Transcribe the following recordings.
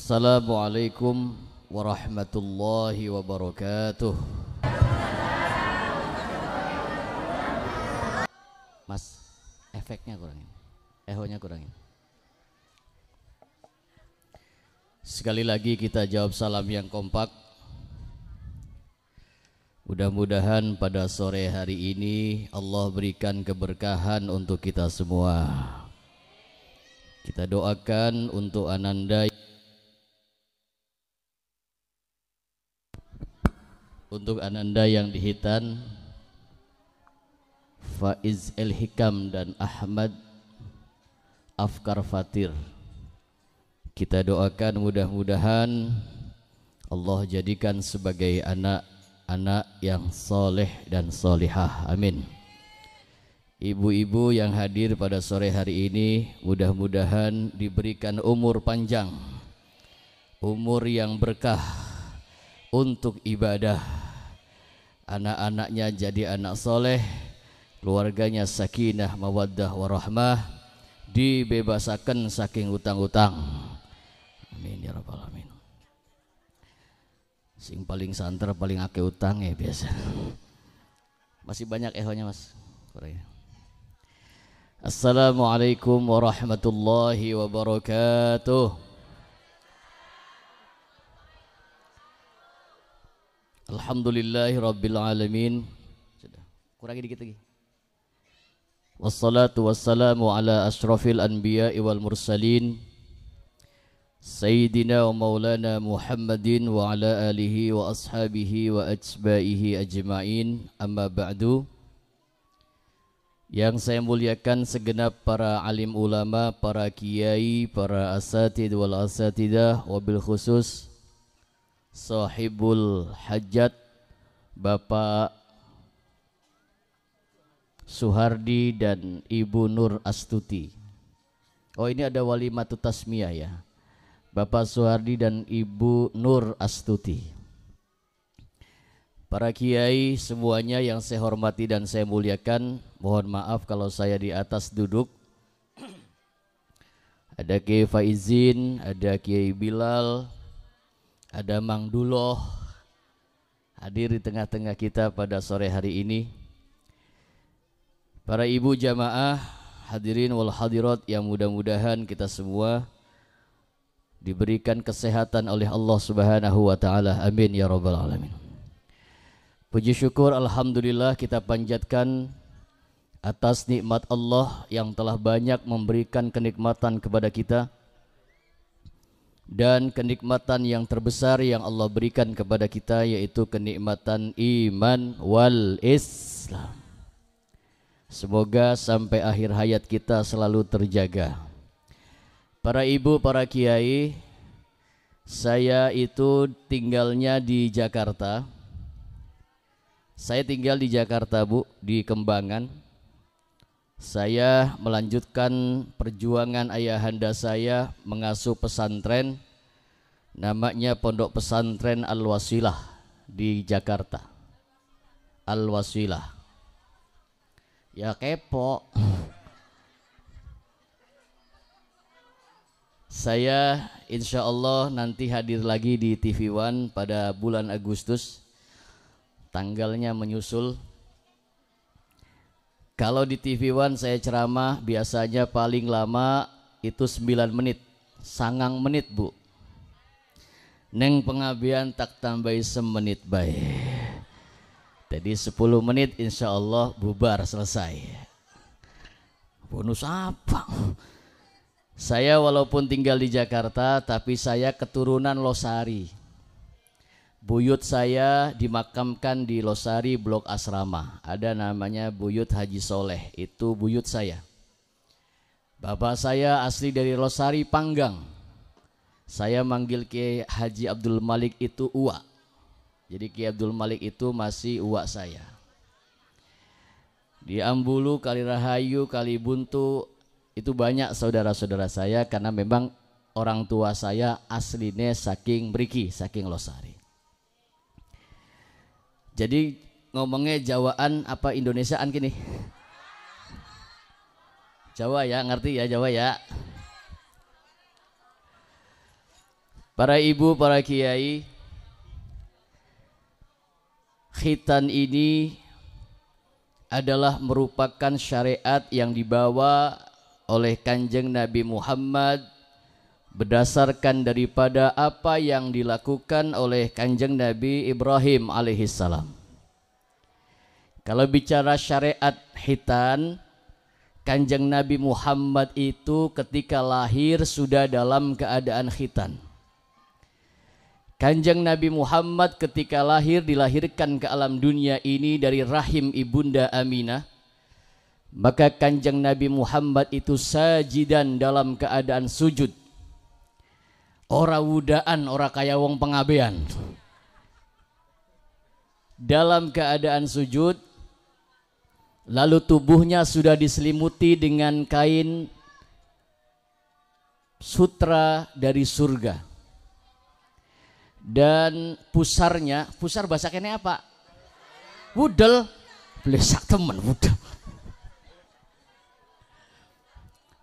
Assalamualaikum warahmatullahi wabarakatuh. Mas, efeknya kurangin. Ehonya kurangin. Sekali lagi kita jawab salam yang kompak. Mudah-mudahan pada sore hari ini Allah berikan keberkahan untuk kita semua. Kita doakan untuk Ananda untuk ananda yang dihitan, Faiz El Hikam dan Ahmad Afkar Fatir kita doakan mudah-mudahan Allah jadikan sebagai anak-anak yang soleh dan solehah, amin Ibu-ibu yang hadir pada sore hari ini mudah-mudahan diberikan umur panjang, umur yang berkah untuk ibadah anak-anaknya jadi anak soleh, keluarganya sakinah, mawaddah, warahmah, dibebasakan saking utang-utang. Amin ya rabbal alamin. Sing paling santer paling akeh utang ya biasa. Masih banyak ehonya mas. Ya. Assalamualaikum warahmatullahi wabarakatuh. Alhamdulillahi Rabbil Alamin Sudah, kurangi dikit lagi Wassalatu wassalamu ala ashrafil anbiya wal mursalin Sayyidina wa maulana Muhammadin wa ala alihi wa ashabihi wa ajbaihi ajma'in Amma ba'du Yang saya muliakan segenap para alim ulama, para kiai, para asatid wal asatidah wabil khusus Sahibul Hajat Bapak Suhardi dan Ibu Nur Astuti. Oh ini ada wali matu tasmiyah ya. Bapak Suhardi dan Ibu Nur Astuti. Para kiai semuanya yang saya hormati dan saya muliakan, mohon maaf kalau saya di atas duduk. Ada Kiai Faizin, ada Kiai Bilal, ada Mang Duloh hadir di tengah-tengah kita pada sore hari ini. Para ibu jamaah, hadirin wal hadirat yang mudah-mudahan kita semua diberikan kesehatan oleh Allah Subhanahu wa taala. Amin ya rabbal alamin. Puji syukur alhamdulillah kita panjatkan atas nikmat Allah yang telah banyak memberikan kenikmatan kepada kita dan kenikmatan yang terbesar yang Allah berikan kepada kita yaitu kenikmatan iman wal Islam. Semoga sampai akhir hayat kita selalu terjaga. Para ibu, para kiai, saya itu tinggalnya di Jakarta. Saya tinggal di Jakarta, Bu, di Kembangan saya melanjutkan perjuangan ayahanda saya mengasuh pesantren namanya Pondok Pesantren Al-Wasilah di Jakarta. Al-Wasilah. Ya kepo. Saya insya Allah nanti hadir lagi di TV One pada bulan Agustus. Tanggalnya menyusul kalau di TV One saya ceramah biasanya paling lama itu 9 menit, sangang menit bu. Neng pengabian tak tambah semenit baik. Jadi 10 menit insya Allah bubar selesai. Bonus apa? Saya walaupun tinggal di Jakarta tapi saya keturunan Losari. Buyut saya dimakamkan di Losari Blok Asrama. Ada namanya Buyut Haji Soleh. Itu buyut saya. Bapak saya asli dari Losari Panggang. Saya manggil Kiai Haji Abdul Malik itu Uwa. Jadi Kiai Abdul Malik itu masih Uwa saya. Di Ambulu, Kali Rahayu, Kali Buntu itu banyak saudara-saudara saya karena memang orang tua saya aslinya saking Beriki, saking Losari. Jadi ngomongnya Jawaan apa Indonesiaan gini? Jawa ya, ngerti ya Jawa ya. Para ibu, para kiai, khitan ini adalah merupakan syariat yang dibawa oleh Kanjeng Nabi Muhammad berdasarkan daripada apa yang dilakukan oleh Kanjeng Nabi Ibrahim alaihissalam. Kalau bicara syariat hitan, Kanjeng Nabi Muhammad itu ketika lahir sudah dalam keadaan hitan Kanjeng Nabi Muhammad ketika lahir dilahirkan ke alam dunia ini dari rahim ibunda Aminah. Maka kanjeng Nabi Muhammad itu sajidan dalam keadaan sujud Ora wudaan, ora kaya wong pengabean. Dalam keadaan sujud, lalu tubuhnya sudah diselimuti dengan kain sutra dari surga. Dan pusarnya, pusar bahasa kene apa? Wudel. Blesak temen wudel.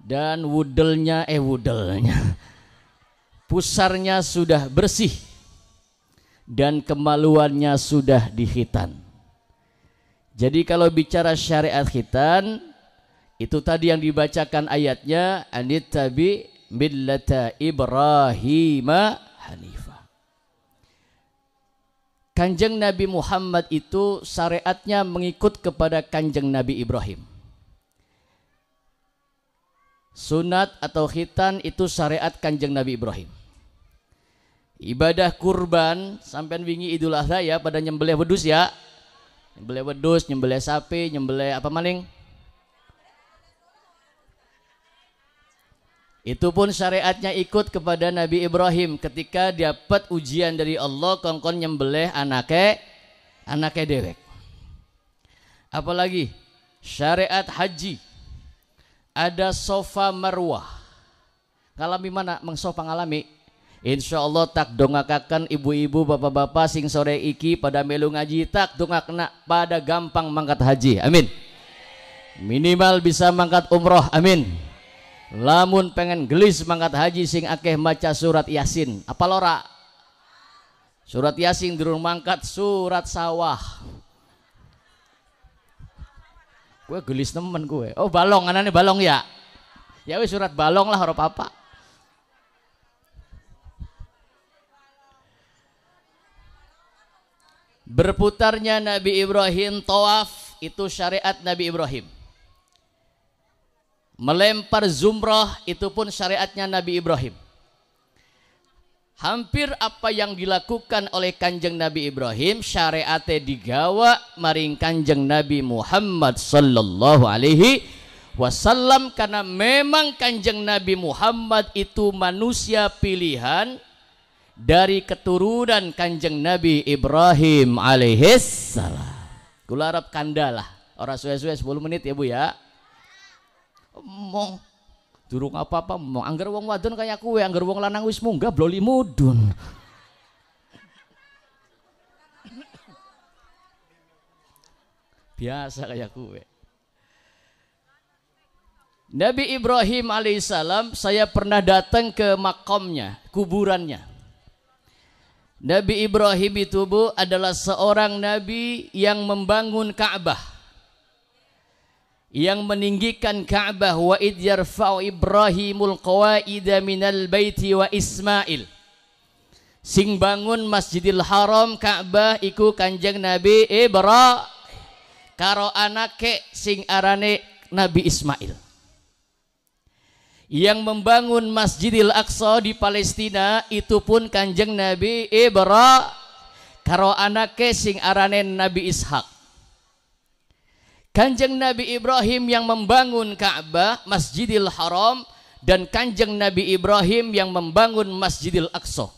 Dan wudelnya eh wudelnya pusarnya sudah bersih dan kemaluannya sudah dihitan. Jadi kalau bicara syariat khitan itu tadi yang dibacakan ayatnya anit tabi millata Ibrahim hanifa. Kanjeng Nabi Muhammad itu syariatnya mengikut kepada kanjeng Nabi Ibrahim. Sunat atau khitan itu syariat kanjeng Nabi Ibrahim ibadah kurban sampai wingi Idul Adha ya pada nyembelih wedus ya. Nyembelih wedus, nyembelih sapi, nyembelih apa maling Itu pun syariatnya ikut kepada Nabi Ibrahim ketika dapat ujian dari Allah kongkon nyembelih anake anake dewek. Apalagi syariat haji ada sofa marwah. Ngalami mana? Mengsofa ngalami. Insya Allah tak dongakakan ibu-ibu bapak-bapak sing sore iki pada melu ngaji tak dongakna pada gampang mangkat haji amin minimal bisa mangkat umroh amin lamun pengen gelis mangkat haji sing akeh maca surat yasin apa lora surat yasin durung mangkat surat sawah gue gelis temen gue oh balong anane balong ya ya wis surat balong lah harap apa Berputarnya Nabi Ibrahim tawaf itu syariat Nabi Ibrahim. Melempar zumrah itu pun syariatnya Nabi Ibrahim. Hampir apa yang dilakukan oleh kanjeng Nabi Ibrahim syariatnya digawa maring kanjeng Nabi Muhammad sallallahu alaihi wasallam karena memang kanjeng Nabi Muhammad itu manusia pilihan dari keturunan kanjeng Nabi Ibrahim alaihis salam. Kula Arab kandalah. Orang suwe-suwe 10 menit ya Bu ya. Omong durung apa-apa mau angger wong wadon kaya kue angger wong lanang wis munggah bloli mudun biasa kaya kue Nabi Ibrahim alaihissalam saya pernah datang ke makomnya kuburannya Nabi Ibrahim itu bu adalah seorang nabi yang membangun Ka'bah. Yang meninggikan Ka'bah wa id yarfa'u Ibrahimul qawaida minal baiti wa Ismail. Sing bangun Masjidil Haram Ka'bah iku Kanjeng Nabi Ibrahim. Karo anake sing arane Nabi Ismail yang membangun Masjidil Aqsa di Palestina itu pun Kanjeng Nabi Ibra karo anak sing aranen Nabi Ishak. Kanjeng Nabi Ibrahim yang membangun Ka'bah, Masjidil Haram dan Kanjeng Nabi Ibrahim yang membangun Masjidil Aqsa.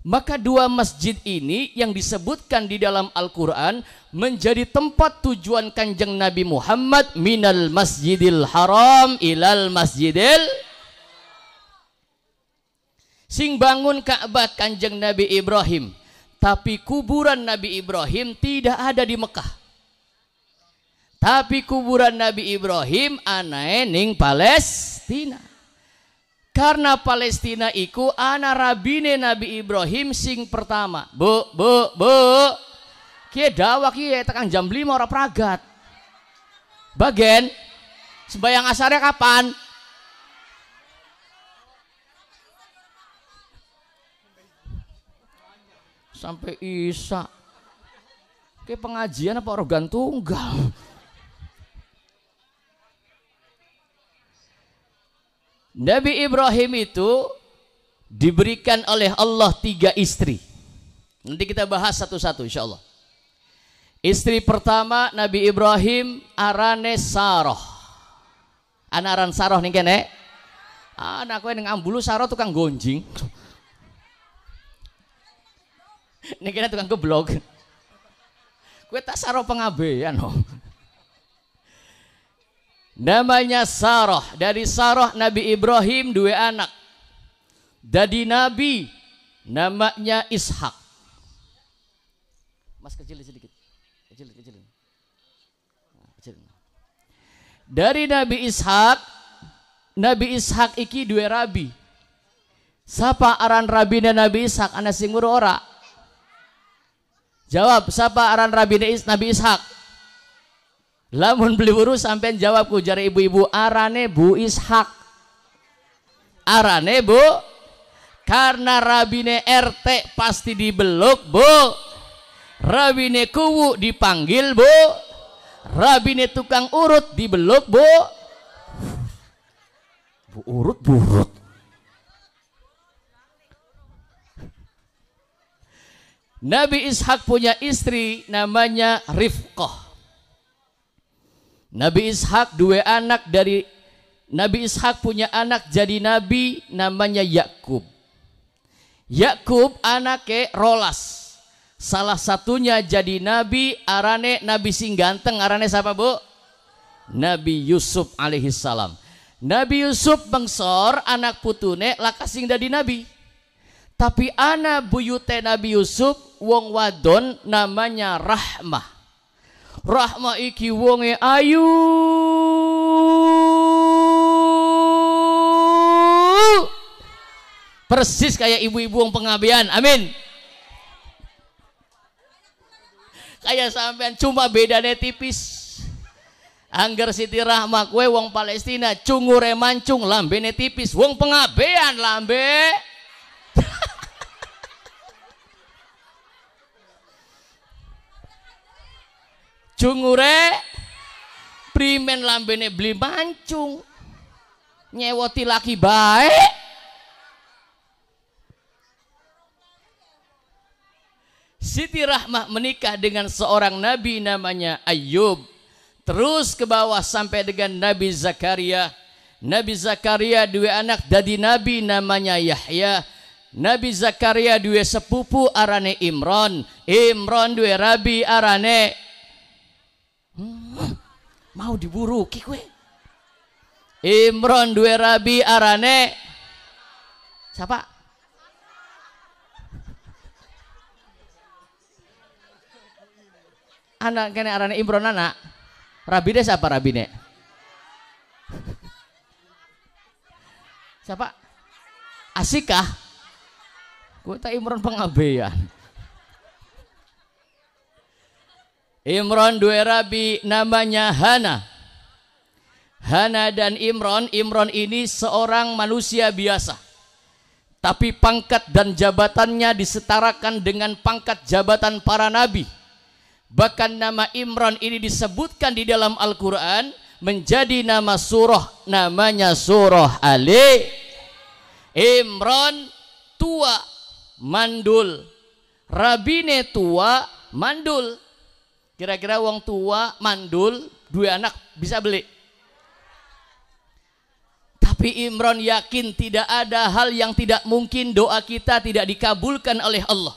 Maka dua masjid ini yang disebutkan di dalam Al-Quran menjadi tempat tujuan kanjeng Nabi Muhammad minal masjidil haram ilal masjidil sing bangun Ka'bah kanjeng Nabi Ibrahim tapi kuburan Nabi Ibrahim tidak ada di Mekah tapi kuburan Nabi Ibrahim anaening Palestina karena Palestina iku ana rabine Nabi Ibrahim sing pertama. Bu, bu, bu. Kie dawa kie tekan jam 5 ora pragat. Bagen sembayang asarnya kapan? Sampai Isa. Kayak pengajian apa organ tunggal? Nabi Ibrahim itu diberikan oleh Allah tiga istri. Nanti kita bahas satu-satu insya Allah. Istri pertama Nabi Ibrahim arane Saroh. Anak aran Saroh nih kene. Anak kowe yang ambulu Saroh tukang gonjing. Nih kene tukang keblok. Kue tak Saroh ya no. Namanya Sarah. Dari Sarah Nabi Ibrahim dua anak. Dari Nabi namanya Ishak. Mas kecil sedikit. Kecil, kecil. Nah, kecil. Dari Nabi Ishak, Nabi Ishak iki dua rabi. Siapa aran rabi dan Nabi Ishak? Anak singur ora. Jawab, siapa aran rabi dan Nabi Ishak? Lamun beli buru sampean jawab ku jari ibu-ibu arane Bu Ishak. Arane Bu karena rabine RT pasti dibeluk Bu. Rabine kuwu dipanggil Bu. Rabine tukang urut dibeluk Bu. Bu urut burut. Nabi Ishak punya istri namanya Rifqah. Nabi Ishak dua anak dari Nabi Ishak punya anak jadi nabi namanya Yakub. Yakub anaknya Rolas. Salah satunya jadi nabi arane nabi sing ganteng arane siapa Bu? Nabi Yusuf alaihi salam. Nabi Yusuf bangsor anak putune lakasing jadi nabi. Tapi anak buyute Nabi Yusuf wong wadon namanya Rahmah. Rahma iki wonge ayu persis kayak ibu-ibu wong pengabean amin kayak sampean cuma bedanya tipis Angger Siti Rahma kue wong Palestina cungure mancung lambene tipis wong pengabean lambe jungure primen lambene beli mancung nyewoti laki baik Siti Rahmah menikah dengan seorang nabi namanya Ayub. Terus ke bawah sampai dengan Nabi Zakaria. Nabi Zakaria dua anak dari nabi namanya Yahya. Nabi Zakaria dua sepupu arane Imron. Imron dua rabi arane mau diburu kikwe Imron dua rabi arane siapa anak kene arane Imron anak Rabi deh siapa rabine siapa asikah gue tak Imron pengabean Imron dua rabi namanya Hana. Hana dan Imron, Imron ini seorang manusia biasa. Tapi pangkat dan jabatannya disetarakan dengan pangkat jabatan para nabi. Bahkan nama Imron ini disebutkan di dalam Al-Quran menjadi nama surah, namanya surah Ali. Imron tua, mandul. Rabine tua, mandul Kira-kira uang tua, mandul, dua anak bisa beli. Tapi Imron yakin tidak ada hal yang tidak mungkin doa kita tidak dikabulkan oleh Allah.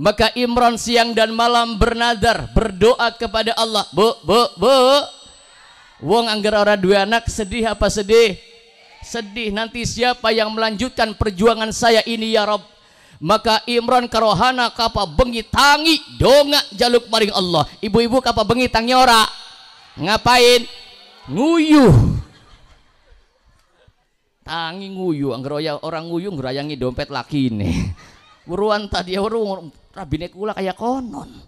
Maka Imron siang dan malam bernadar, berdoa kepada Allah. Bu, bu, bu. Wong anggar ora dua anak sedih apa sedih? Sedih nanti siapa yang melanjutkan perjuangan saya ini ya Rob maka Imran karohana kapa bengi tangi donga jaluk maring Allah ibu-ibu kapa bengi tangi ora ngapain nguyuh tangi nguyuh anggeroya orang nguyuh ngerayangi dompet laki ini buruan tadi ya urung rabinet kula kayak konon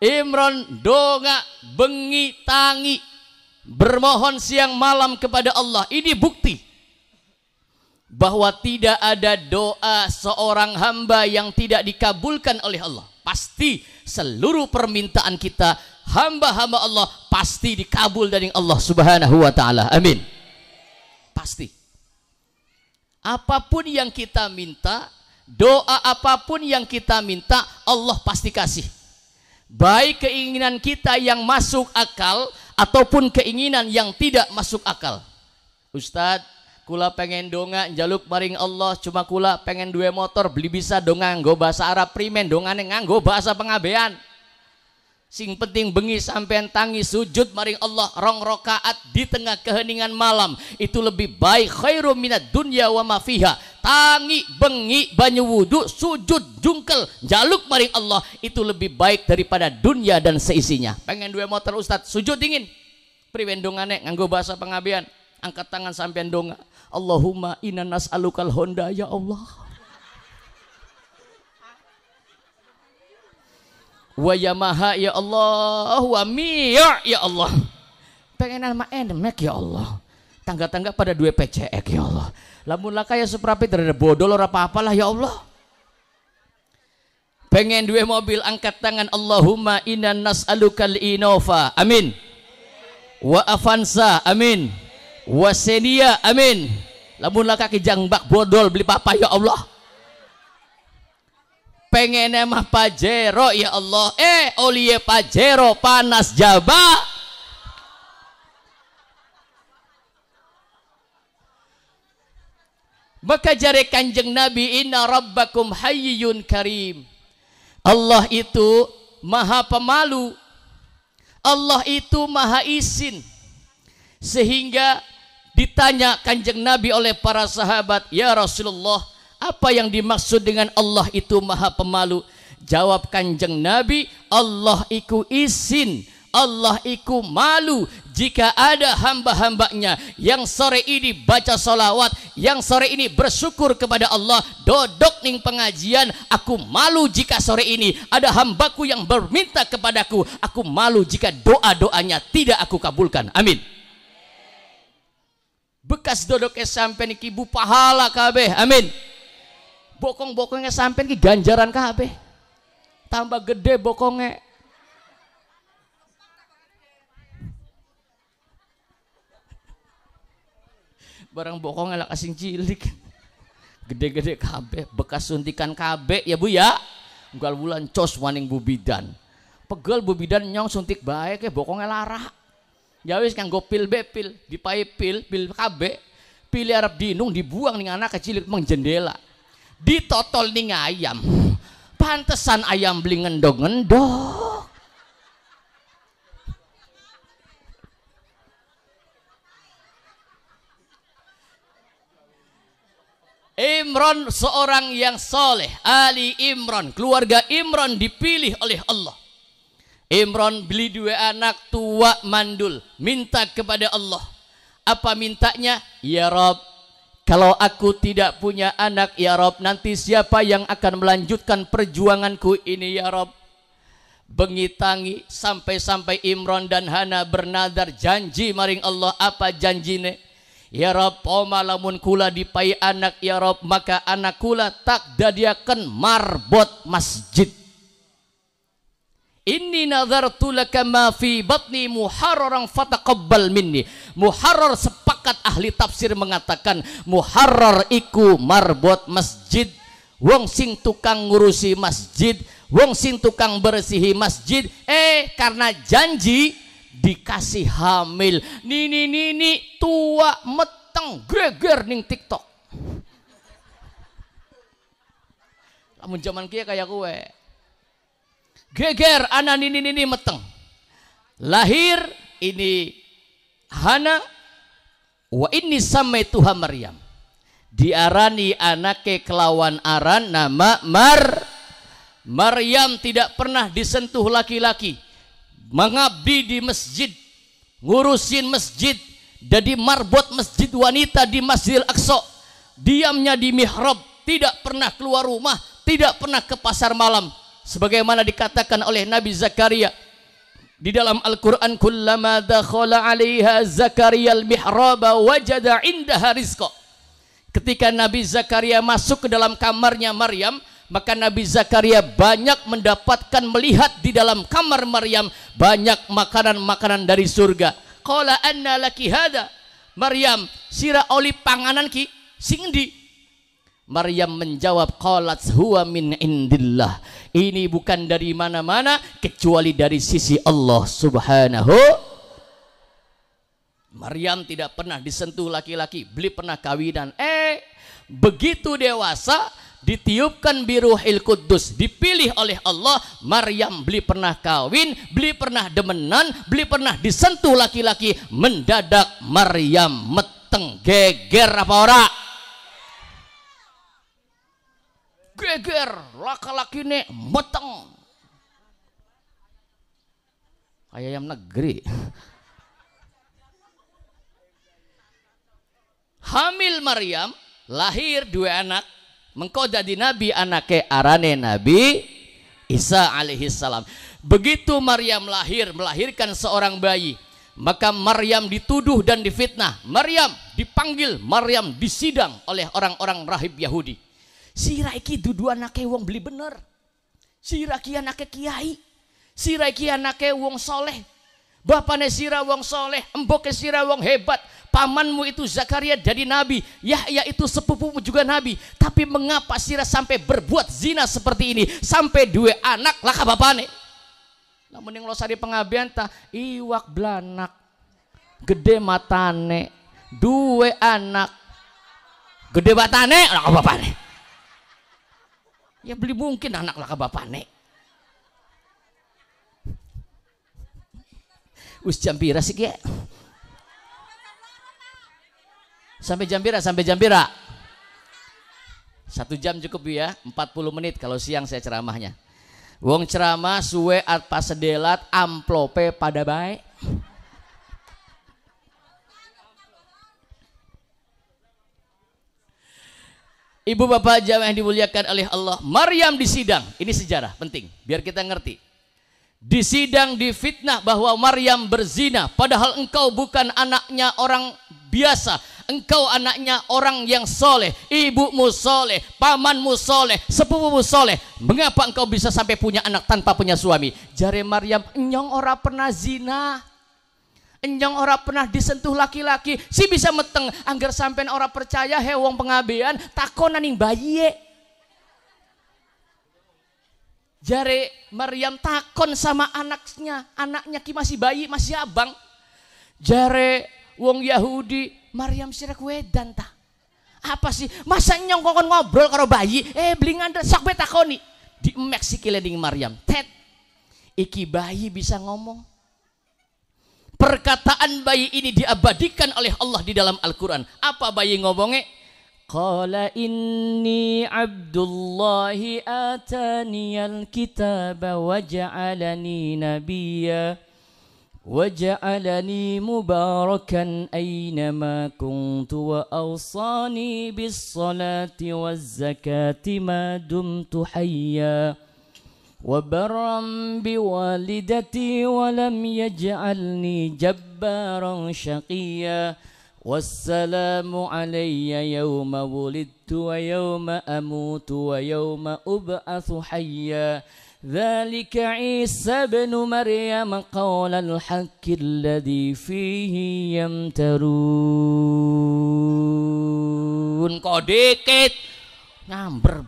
Imron donga bengi tangi bermohon siang malam kepada Allah. Ini bukti bahwa tidak ada doa seorang hamba yang tidak dikabulkan oleh Allah. Pasti seluruh permintaan kita hamba-hamba Allah pasti dikabul dari Allah Subhanahu wa taala. Amin. Pasti. Apapun yang kita minta, doa apapun yang kita minta, Allah pasti kasih baik keinginan kita yang masuk akal ataupun keinginan yang tidak masuk akal. Ustadz, kula pengen donga jaluk maring Allah cuma kula pengen dua motor beli bisa donga nganggo bahasa Arab primen donga nganggo bahasa pengabean sing penting bengi sampean tangis sujud maring Allah rong rokaat di tengah keheningan malam itu lebih baik khairu minat dunya wa mafiha tangi bengi banyu wudhu sujud jungkel jaluk maring Allah itu lebih baik daripada dunia dan seisinya pengen dua motor ustadz sujud dingin priwendungane nganggo bahasa pengabian angkat tangan sampean donga Allahumma inna nas'alukal honda ya Allah wa yamaha ya Allah wa miya ya Allah pengen nama enemek ya Allah tangga-tangga pada dua PCX ya Allah Lamun laka ya seprapi terhadap bodol lor apa-apalah ya Allah. Pengen dua mobil angkat tangan Allahumma inna nas'alukal inova. Amin. Wa Avanza. Amin. Wa senia, Amin. Lamun laka jangbak bodol beli papa ya Allah. Pengen emah Pajero ya Allah. Eh olie Pajero panas jabak. Maka jari kanjeng Nabi Inna rabbakum hayyun karim Allah itu maha pemalu Allah itu maha izin Sehingga ditanya kanjeng Nabi oleh para sahabat Ya Rasulullah Apa yang dimaksud dengan Allah itu maha pemalu Jawab kanjeng Nabi Allah itu isin Allah iku malu jika ada hamba-hambanya yang sore ini baca solawat, yang sore ini bersyukur kepada Allah, dodok ning pengajian, aku malu jika sore ini ada hambaku yang berminta kepadaku, aku malu jika doa-doanya tidak aku kabulkan. Amin. Bekas dodoknya sampai niki bu pahala kabe, Amin. Bokong-bokongnya sampai ki ganjaran kabe, Tambah gede bokongnya barang bokong elak asing cilik gede-gede KB bekas suntikan KB ya bu ya gal bulan cos waning bubidan pegel bubidan nyong suntik baik ya bokongnya larah ya wis kan pil be pil dipai pil pil kabe, pilih arab dinung dibuang nih anak kecil meng jendela ditotol nih ayam pantesan ayam beli ngendong ngendong Imran seorang yang soleh. Ali Imran. Keluarga Imran dipilih oleh Allah. Imran beli dua anak tua mandul. Minta kepada Allah. Apa mintanya? Ya Rob, kalau aku tidak punya anak ya Rob, nanti siapa yang akan melanjutkan perjuanganku ini ya Rob? Bengitangi sampai-sampai Imron dan Hana bernadar janji maring Allah apa janjine? Ya Rob, oma lamun kula dipai anak ya Rob, maka anak kula tak dadiakan marbot masjid. Ini nazar laka kama fi batni fata fataqabbal minni. muharor sepakat ahli tafsir mengatakan muharor iku marbot masjid. Wong sing tukang ngurusi masjid, wong sing tukang bersihi masjid. Eh karena janji dikasih hamil nini nini tua meteng greger ning tiktok kamu zaman kia kayak gue, geger anak nini nini meteng lahir ini Hana wa ini sampai Tuhan Maryam diarani ke kelawan aran nama Mar Maryam tidak pernah disentuh laki-laki mengabdi di masjid, ngurusin masjid, jadi marbot masjid wanita di Masjidil Aqsa, diamnya di mihrab, tidak pernah keluar rumah, tidak pernah ke pasar malam. Sebagaimana dikatakan oleh Nabi Zakaria di dalam Al-Qur'an kullama dakhala 'alaiha Zakaria al-mihraba wajada 'indaha rizqa. Ketika Nabi Zakaria masuk ke dalam kamarnya Maryam, maka Nabi Zakaria banyak mendapatkan melihat di dalam kamar Maryam banyak makanan-makanan dari surga. Qala anna laki hada. Maryam, sira oli panganan ki singdi. Maryam menjawab qalat huwa min indillah. Ini bukan dari mana-mana kecuali dari sisi Allah Subhanahu Maryam tidak pernah disentuh laki-laki, beli pernah kawinan. Eh, begitu dewasa ditiupkan biru il kudus dipilih oleh Allah Maryam beli pernah kawin beli pernah demenan beli pernah disentuh laki-laki mendadak Maryam meteng geger apa ora geger laki-laki ini meteng kayak yang negeri hamil Maryam lahir dua anak Mengkau jadi nabi anaknya arane nabi Isa alaihi salam. Begitu Maryam lahir melahirkan seorang bayi, maka Maryam dituduh dan difitnah. Maryam dipanggil, Maryam disidang oleh orang-orang rahib Yahudi. Si Raiki dudu anaknya wong beli bener. Si Raiki anaknya kiai. Si Raiki anaknya wong soleh Bapaknya sira wong soleh, emboknya sira wong hebat. Pamanmu itu Zakaria jadi nabi, Yahya itu sepupumu juga nabi. Tapi mengapa sira sampai berbuat zina seperti ini? Sampai dua anak laka bapaknya. Namun yang lo sari pengabian tak iwak belanak. Gede matane, dua anak. Gede batane, laka bapaknya. Ya beli mungkin anak laka bapaknya. Wis jam pira sih kek? Sampai jam pira, sampai jam pira. Satu jam cukup ya, 40 menit kalau siang saya ceramahnya. Wong ceramah suwe apa sedelat amplope pada baik. Ibu bapak jamaah yang dimuliakan oleh Allah. Maryam di sidang. Ini sejarah penting. Biar kita ngerti disidang difitnah bahwa Maryam berzina padahal engkau bukan anaknya orang biasa engkau anaknya orang yang soleh ibumu soleh pamanmu soleh sepupumu soleh mengapa engkau bisa sampai punya anak tanpa punya suami jare Maryam nyong ora pernah zina Enyong ora pernah disentuh laki-laki si bisa meteng anggar sampean ora percaya hewong pengabean takonan yang bayi Jare Maryam takon sama anaknya, anaknya ki masih bayi, masih abang. Jare wong Yahudi, Maryam sirek wedan ta. Apa sih? Masa nyong kokon ngobrol karo bayi, eh blingan sok be takoni. Di meksiki leading Maryam. Tet. Iki bayi bisa ngomong. Perkataan bayi ini diabadikan oleh Allah di dalam Al-Quran. Apa bayi ngomongnya? قال إني عبد الله آتاني الكتاب وجعلني نبيا وجعلني مباركا أينما كنت وأوصاني بالصلاة والزكاة ما دمت حيا وبرا بوالدتي ولم يجعلني جبارا شقيا والسلام علي يوم ولدت ويوم أموت ويوم أبعث حيا ذلك عيسى بن مريم قول الحق الذي فيه يمترون kok نعم nyamber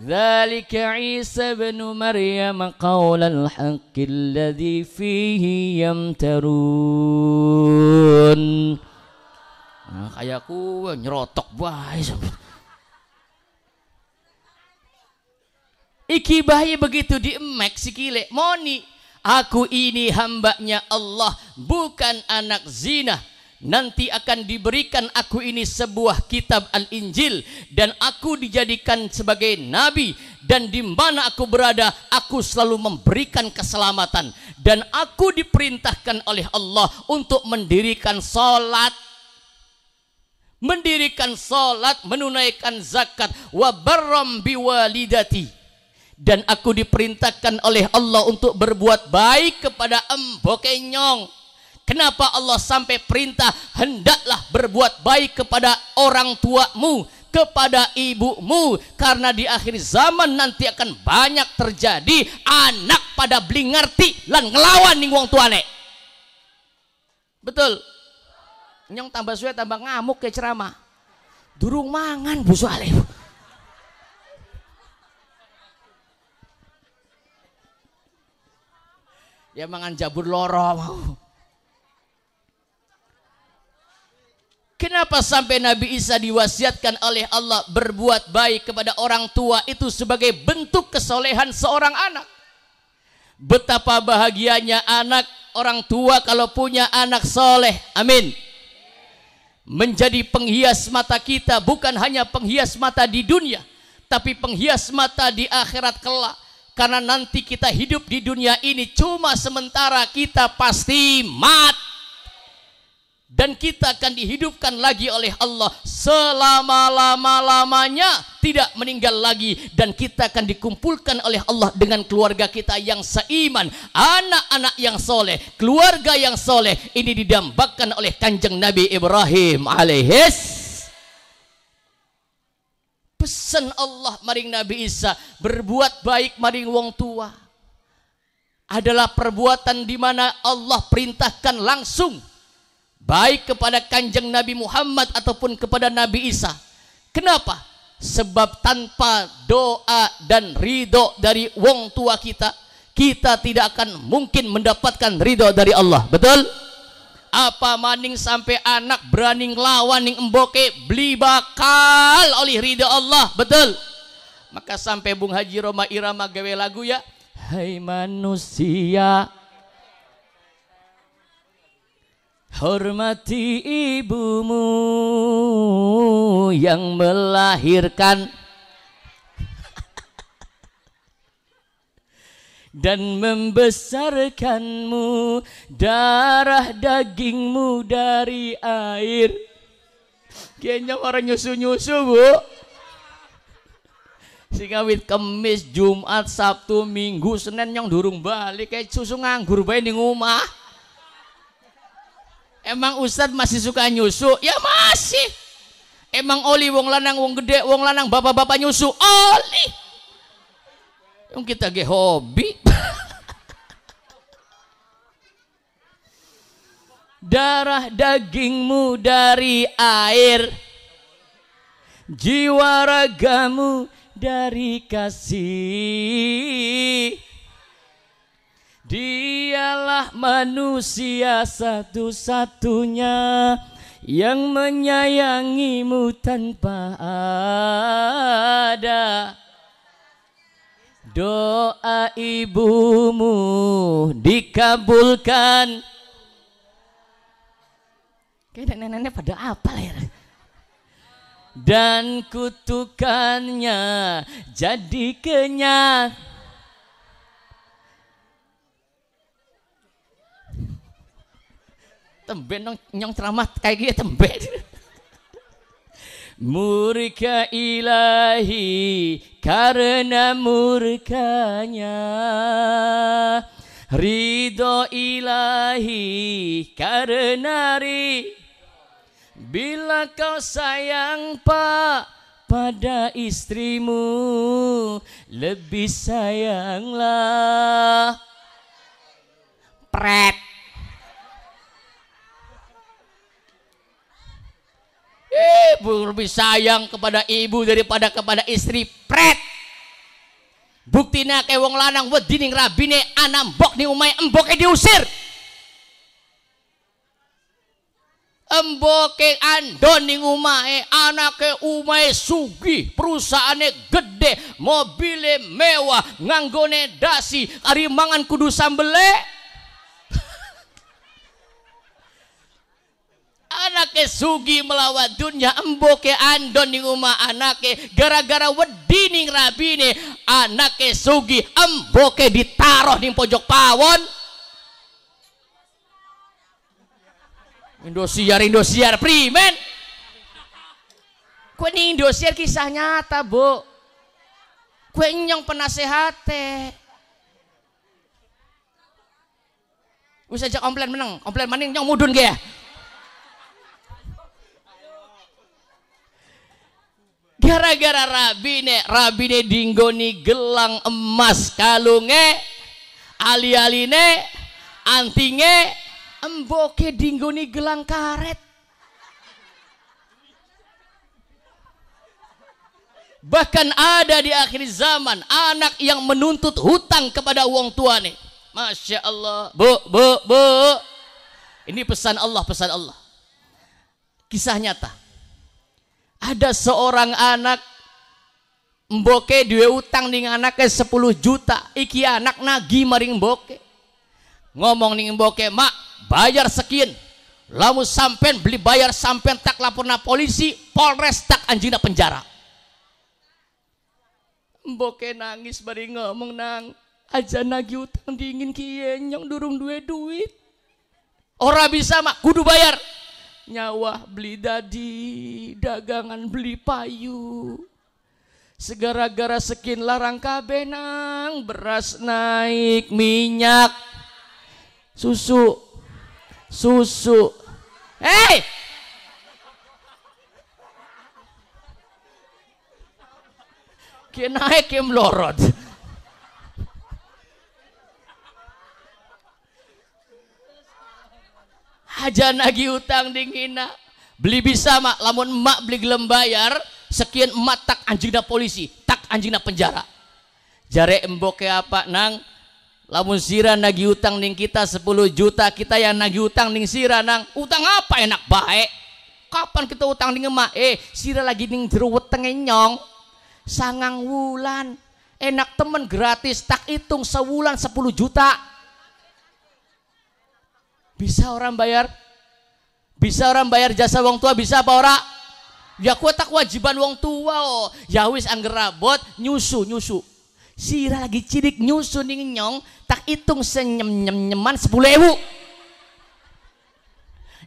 ذلك عيسى بن مريم قول الحق الذي فيه يمترون nah, kayak kue nyerotok bae Iki bahaya begitu diemek si kile moni aku ini hambanya Allah bukan anak zina nanti akan diberikan aku ini sebuah kitab Al-Injil dan aku dijadikan sebagai nabi dan di mana aku berada aku selalu memberikan keselamatan dan aku diperintahkan oleh Allah untuk mendirikan salat mendirikan salat menunaikan zakat wa barram biwalidati dan aku diperintahkan oleh Allah untuk berbuat baik kepada embokenyong Kenapa Allah sampai perintah hendaklah berbuat baik kepada orang tuamu, kepada ibumu karena di akhir zaman nanti akan banyak terjadi anak pada beli ngerti dan ngelawan nih wong tuane. Betul. Nyong tambah suwe tambah ngamuk ke ceramah. Durung mangan Bu Saleh. Ya mangan jabur loro Kenapa sampai Nabi Isa diwasiatkan oleh Allah berbuat baik kepada orang tua itu sebagai bentuk kesolehan seorang anak? Betapa bahagianya anak orang tua kalau punya anak soleh. Amin. Menjadi penghias mata kita bukan hanya penghias mata di dunia, tapi penghias mata di akhirat kelak. Karena nanti kita hidup di dunia ini cuma sementara kita pasti mati dan kita akan dihidupkan lagi oleh Allah selama-lama-lamanya tidak meninggal lagi dan kita akan dikumpulkan oleh Allah dengan keluarga kita yang seiman anak-anak yang soleh keluarga yang soleh ini didambakan oleh kanjeng Nabi Ibrahim alaihis pesan Allah maring Nabi Isa berbuat baik maring wong tua adalah perbuatan di mana Allah perintahkan langsung baik kepada kanjeng Nabi Muhammad ataupun kepada Nabi Isa. Kenapa? Sebab tanpa doa dan ridho dari wong tua kita, kita tidak akan mungkin mendapatkan ridho dari Allah. Betul? Apa maning sampai anak berani ngelawan ning emboke beli bakal oleh ridho Allah. Betul? Maka sampai Bung Haji Roma Irama gawe lagu ya. Hai manusia, Hormati ibumu yang melahirkan dan membesarkanmu darah dagingmu dari air. Kayaknya orang nyusu-nyusu, Bu. wit kemis, Jumat, Sabtu, Minggu, Senin yang durung balik kayak susu nganggur bayi di rumah. Emang Ustadz masih suka nyusu? Ya masih. Emang oli wong lanang wong gede wong lanang bapak-bapak nyusu oli. Yang kita ge hobi. Darah dagingmu dari air. Jiwa ragamu dari kasih Dialah manusia satu-satunya yang menyayangimu tanpa ada doa ibumu dikabulkan kayak nenek-nenek pada apa ya dan kutukannya jadi kenyang temben nong nyong ceramah kayak gitu temben murka ilahi karena murkanya Ridho ilahi karena ri Bila kau sayang pak pada istrimu Lebih sayanglah Pret Ibu eh, lebih sayang kepada ibu daripada kepada istri pret. buktinya ke wong lanang wedi anak rabine di umai omahe emboke diusir. Emboke andon ning ke anake omahe sugi perusahaane gede, mobile mewah, nganggone dasi, arimangan kudu ke sugi melawat dunia emboke andon di rumah ke, gara-gara wedining ning anak ke sugi emboke ditaruh di pojok pawon Indosiar Indosiar primen kue ning Indosiar kisah nyata bu kue nyong teh bisa ajak komplain menang, komplain maning nyong mudun gak ya gara-gara rabine rabine dinggoni gelang emas kalunge ali-aline antinge emboke dinggoni gelang karet bahkan ada di akhir zaman anak yang menuntut hutang kepada uang tuane Masya Allah bu bu bu ini pesan Allah pesan Allah kisah nyata ada seorang anak mboke dua utang dengan anaknya 10 juta. Iki anak nagi maring mboke. Ngomong ning mboke, "Mak, bayar sekian." lamu sampen beli bayar sampen tak laporna polisi, Polres tak anjina penjara. Mboke nangis bari ngomong nang, aja nagi utang dingin kienyong nyong durung duwe duit. Ora bisa mak, kudu bayar nyawa beli dadi, dagangan beli payu. Segara-gara sekin larang kabenang, beras naik, minyak, susu, susu. Hei! Kena naik yang melorot. aja nagih utang dingina beli bisa mak lamun mak beli gelem bayar sekian emak tak anjingna polisi tak anjingna penjara jare embok apa nang lamun sira nagih utang ding kita 10 juta kita yang nagih utang ding sira nang utang apa enak baik kapan kita utang ning emak eh sira lagi ning jero tengen nyong sangang wulan enak temen gratis tak hitung sewulan 10 juta bisa orang bayar? Bisa orang bayar jasa wong tua? Bisa apa ora? Ya kue tak wajiban wong tua oh. Ya wis angger rabot nyusu nyusu. Sira lagi cidik nyusu ning nyong tak hitung senyem nyem nyeman sepuluh ewu.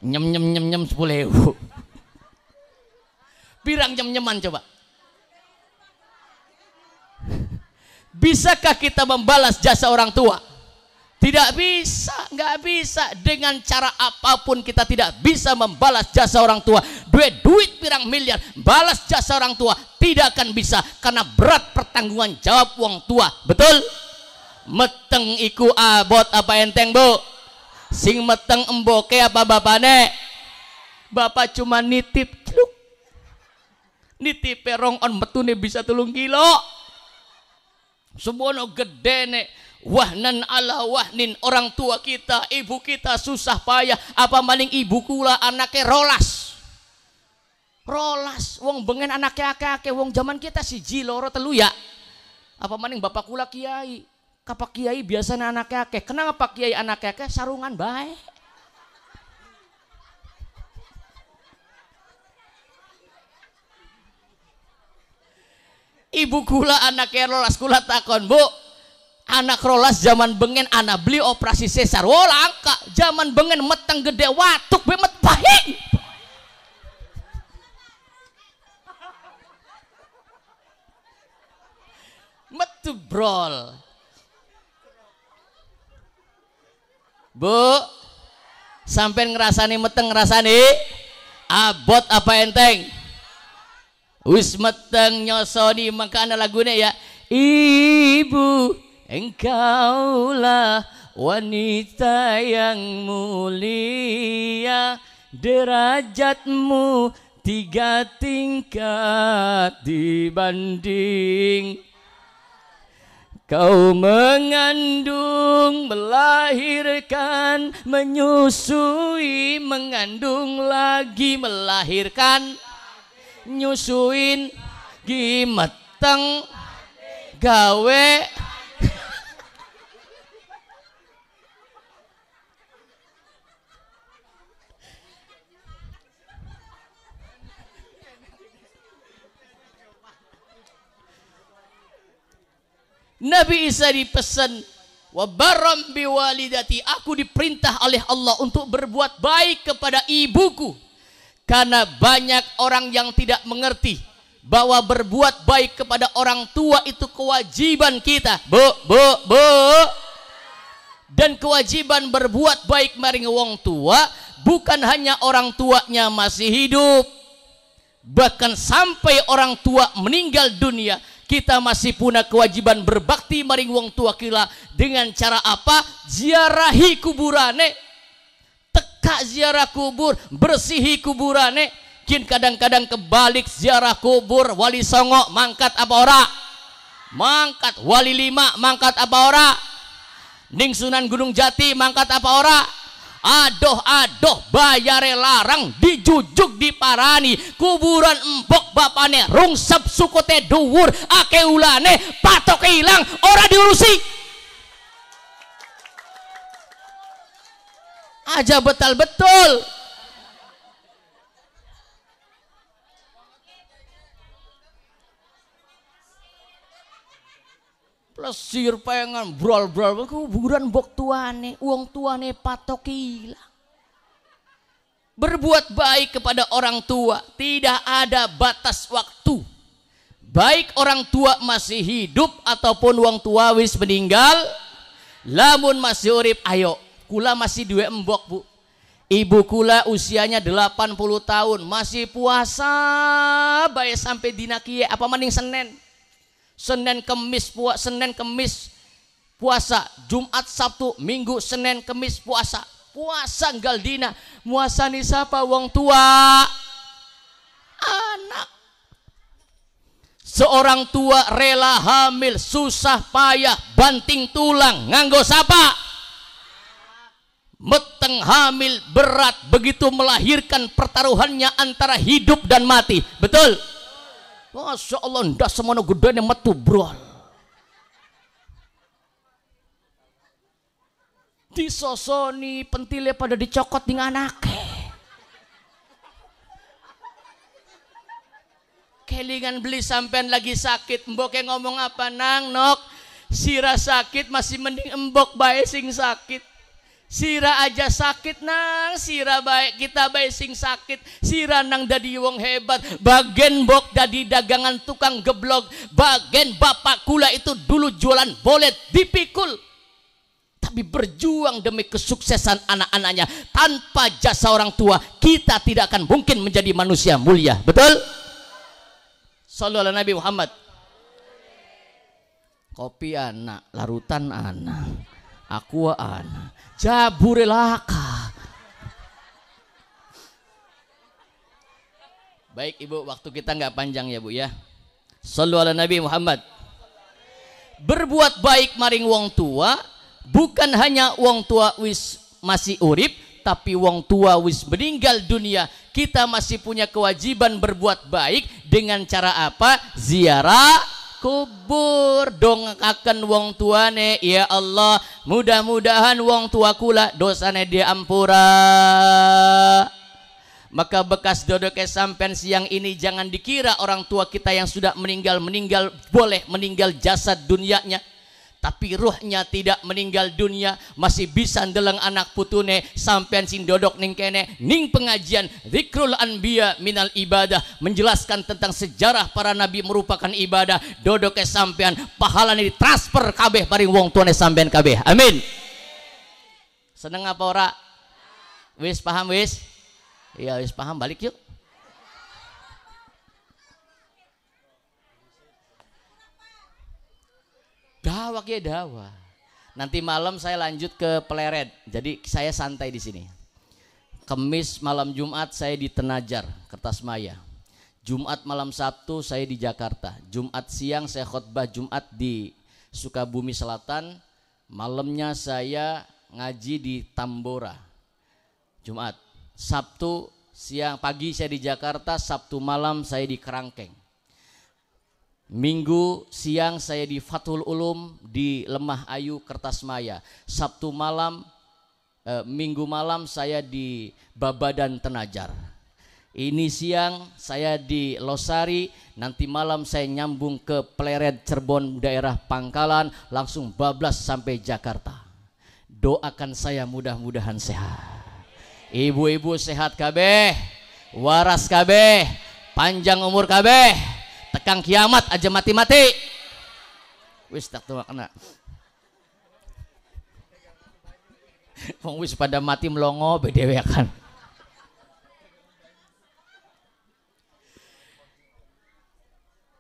Nyem nyem nyem nyem sepuluh ewu. Pirang nyem nyeman coba. Bisakah kita membalas jasa orang tua? Tidak bisa, nggak bisa. Dengan cara apapun kita tidak bisa membalas jasa orang tua. Duit duit pirang miliar, balas jasa orang tua tidak akan bisa karena berat pertanggungan jawab uang tua. Betul? Meteng iku abot apa enteng, Bu? Sing meteng emboke apa bapane? Bapak cuma nitip celuk. Nitip perong on metune bisa tulung kilo. Semua no gede nek wahnan ala wahnin orang tua kita ibu kita susah payah apa maling ibu kula anaknya rolas rolas wong bengen anaknya ake-ake wong zaman kita si jiloro telu ya apa maning bapak kula kiai kapak kiai biasanya anaknya ake kenapa kiai anaknya ake sarungan baik ibu kula anaknya rolas kula takon bu anak rolas zaman bengen anak beli operasi sesar wah langka zaman bengen meteng gede watuk bemet pahing metu brol bu sampai ngerasani meteng ngerasani abot apa enteng wis meteng nyosoni maka ada lagunya ya ibu Engkaulah wanita yang mulia Derajatmu tiga tingkat dibanding Kau mengandung, melahirkan, menyusui, mengandung lagi, melahirkan, nyusuin, gimeteng, gawe, Nabi Isa dipesan wa baram biwalidati aku diperintah oleh Allah untuk berbuat baik kepada ibuku karena banyak orang yang tidak mengerti bahwa berbuat baik kepada orang tua itu kewajiban kita bu bu bu dan kewajiban berbuat baik maring wong tua bukan hanya orang tuanya masih hidup bahkan sampai orang tua meninggal dunia kita masih punya kewajiban berbakti maring wong tua kila dengan cara apa ziarahi kuburane teka ziarah kubur bersihi kuburane kin kadang-kadang kebalik ziarah kubur wali songo mangkat apa ora mangkat wali lima mangkat apa ora Ning Sunan Gunung Jati mangkat apa ora? adoh adoh bayare larang dijujuk diparani kuburan empok bapane rungsep sukote duwur ake ulane patok hilang ora diurusi aja betal betul plesir pengen brol-brol kuburan bok tuane, uang tuane patok hilang. Berbuat baik kepada orang tua tidak ada batas waktu. Baik orang tua masih hidup ataupun uang tua wis meninggal, lamun masih urip ayo kula masih dua embok bu ibu kula usianya 80 tahun masih puasa bayar sampai dinakie apa mending senen Senin Kemis puasa, Senin Kemis puasa, Jumat Sabtu, Minggu Senin Kemis puasa. Puasa galdina, puasa ni siapa wong tua? Anak. Seorang tua rela hamil, susah payah, banting tulang, nganggo siapa, Meteng hamil berat begitu melahirkan pertaruhannya antara hidup dan mati. Betul? Masya Allah, ndak semono gedene metu brol. Disosoni pentile pada dicokot dengan anak. Kelingan beli sampean lagi sakit, mbok yang ngomong apa nang nok? Sira sakit masih mending embok bae sing sakit. Sira aja sakit nang, sira baik kita baik sing sakit, sira nang dadi wong hebat, bagen bok dadi dagangan tukang geblok, bagen bapak kula itu dulu jualan bolet dipikul. Tapi berjuang demi kesuksesan anak-anaknya tanpa jasa orang tua, kita tidak akan mungkin menjadi manusia mulia. Betul? Sallu Nabi Muhammad. Kopi anak, larutan anak, aqua anak Jaburelaka. Baik Ibu, waktu kita nggak panjang ya Bu ya. Sallu ala Nabi Muhammad. Berbuat baik maring wong tua, bukan hanya wong tua wis masih urip, tapi wong tua wis meninggal dunia, kita masih punya kewajiban berbuat baik dengan cara apa? Ziarah kubur dong akan wong tuane ya Allah mudah-mudahan wong tua kula dosane diampura maka bekas dodoke sampean siang ini jangan dikira orang tua kita yang sudah meninggal meninggal boleh meninggal jasad dunianya tapi ruhnya tidak meninggal dunia masih bisa ndeleng anak putune sampean sing dodok ning kene ning pengajian zikrul anbiya minal ibadah menjelaskan tentang sejarah para nabi merupakan ibadah dodoke pahala pahalane transfer kabeh paring wong tuane sampean kabeh amin seneng apa ora wis paham wis iya wis paham balik yuk Dawa ya dawa. Nanti malam saya lanjut ke Pleret. Jadi saya santai di sini. Kemis malam Jumat saya di Tenajar, Kertas Maya. Jumat malam Sabtu saya di Jakarta. Jumat siang saya khotbah Jumat di Sukabumi Selatan. Malamnya saya ngaji di Tambora. Jumat. Sabtu siang pagi saya di Jakarta, Sabtu malam saya di Kerangkeng. Minggu siang saya di Fatul Ulum di Lemah Ayu Kertasmaya. Sabtu malam, eh, Minggu malam saya di Babadan Tenajar. Ini siang saya di Losari, nanti malam saya nyambung ke Pleret Cirebon daerah Pangkalan, langsung bablas sampai Jakarta. Doakan saya mudah-mudahan sehat. Ibu-ibu sehat kabeh, waras kabeh, panjang umur kabeh tekang kiamat aja mati-mati wis tak tua kena wong wis pada mati melongo kan.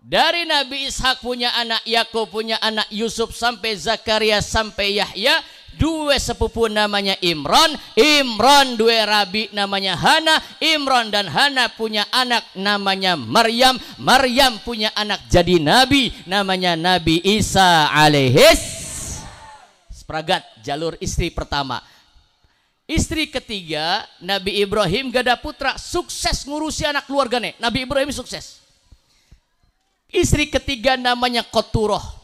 Dari Nabi Ishak punya anak Yakub punya anak Yusuf sampai Zakaria sampai Yahya dua sepupu namanya Imron, Imron dua rabi namanya Hana, Imron dan Hana punya anak namanya Maryam, Maryam punya anak jadi nabi namanya Nabi Isa alaihis Spragat jalur istri pertama. Istri ketiga, Nabi Ibrahim gada putra, sukses ngurusi anak keluarganya, Nabi Ibrahim sukses. Istri ketiga namanya Koturoh.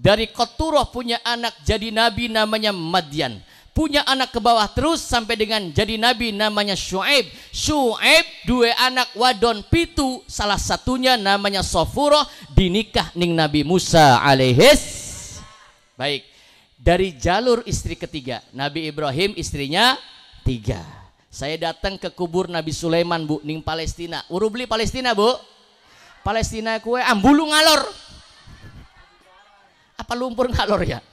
Dari Koturoh punya anak jadi nabi namanya Madian. Punya anak ke bawah terus sampai dengan jadi nabi namanya Shu'aib. Shu'aib dua anak wadon pitu. Salah satunya namanya Sofuroh dinikah ning Nabi Musa alaihis. Baik. Dari jalur istri ketiga. Nabi Ibrahim istrinya tiga. Saya datang ke kubur Nabi Sulaiman bu ning Palestina. Urubli Palestina bu. Palestina kue ambulu ngalor apa lumpur ngalor ya?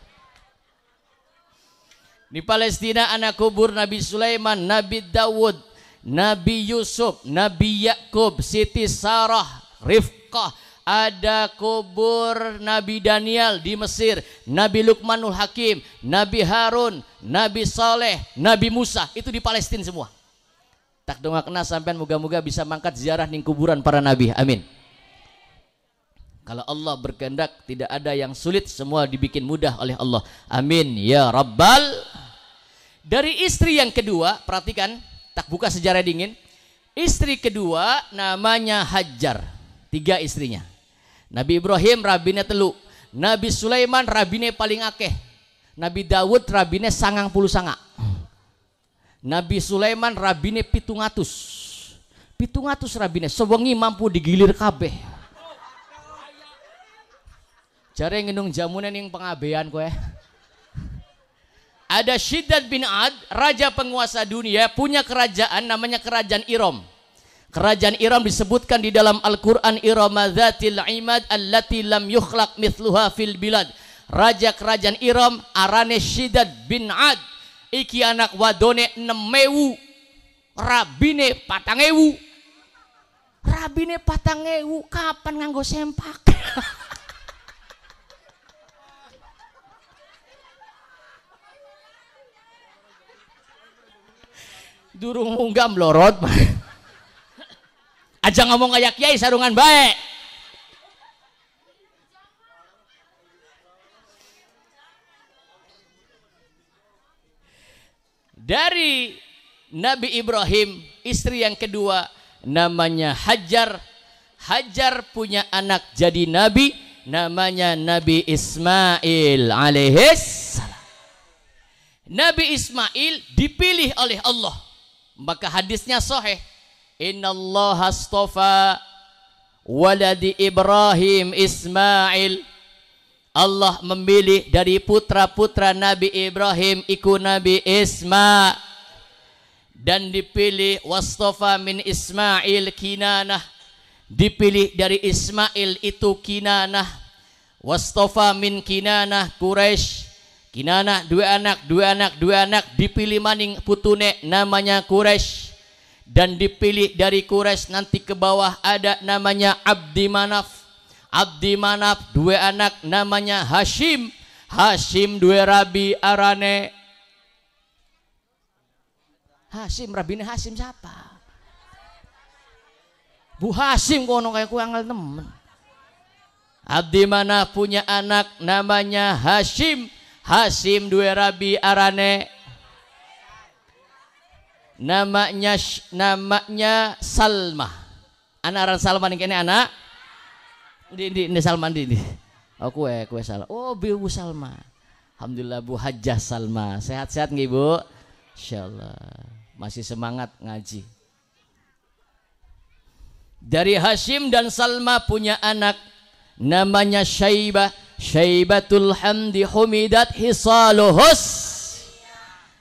Di Palestina anak kubur Nabi Sulaiman, Nabi Dawud, Nabi Yusuf, Nabi Yakub, Siti Sarah, Rifqah, ada kubur Nabi Daniel di Mesir, Nabi Lukmanul Hakim, Nabi Harun, Nabi Saleh, Nabi Musa, itu di Palestina semua. Tak dongak kena sampean moga-moga bisa mangkat ziarah di kuburan para nabi. Amin. Kalau Allah berkehendak tidak ada yang sulit semua dibikin mudah oleh Allah. Amin ya rabbal. Dari istri yang kedua, perhatikan, tak buka sejarah dingin. Istri kedua namanya Hajar. Tiga istrinya. Nabi Ibrahim rabine teluk Nabi Sulaiman rabine paling akeh. Nabi Dawud rabine sangang puluh sanga. Nabi Sulaiman rabine pitungatus. Pitungatus rabine sewengi mampu digilir kabeh Cari nginung jamunan yang pengabean kue. Ada Shiddad bin Ad, raja penguasa dunia, punya kerajaan namanya Kerajaan Irom. Kerajaan Irom disebutkan di dalam Al-Quran Iramadzatil imad allati lam yukhlaq mithluha fil bilad. Raja kerajaan Irom, arane Shiddad bin Ad. Iki anak wadone nemewu. Rabine patangewu. Rabine patangewu kapan nganggo sempak? durung munggah melorot aja ngomong kayak kiai sarungan baik dari Nabi Ibrahim istri yang kedua namanya Hajar Hajar punya anak jadi nabi namanya Nabi Ismail alaihis Nabi Ismail dipilih oleh Allah maka hadisnya sahih. innallaha astafa waladi Ibrahim Ismail. Allah memilih dari putra-putra Nabi Ibrahim iku Nabi Ismail dan dipilih wastafa min Ismail Kinanah dipilih dari Ismail itu Kinanah wastafa min Kinanah Quraisy anak, dua anak, dua anak, dua anak dipilih maning putune namanya Quraisy dan dipilih dari Quraisy nanti ke bawah ada namanya Abdi Manaf. Abdi Manaf dua anak namanya Hashim. Hashim dua rabi arane Hashim Rabi rabine Hashim siapa? Bu Hashim kono kayak ku temen. Abdi Manaf punya anak namanya Hashim. Hasim dua Rabi arane namanya namanya Salma anak aran Salma ini anak di di ini Salma di di oh kue kue Salma oh bu Salma Alhamdulillah Bu Hajah Salma sehat-sehat nih Bu insyaallah masih semangat ngaji dari Hasim dan Salma punya anak namanya Syaibah Syaibatul Hamdi Humidat Hisaluhus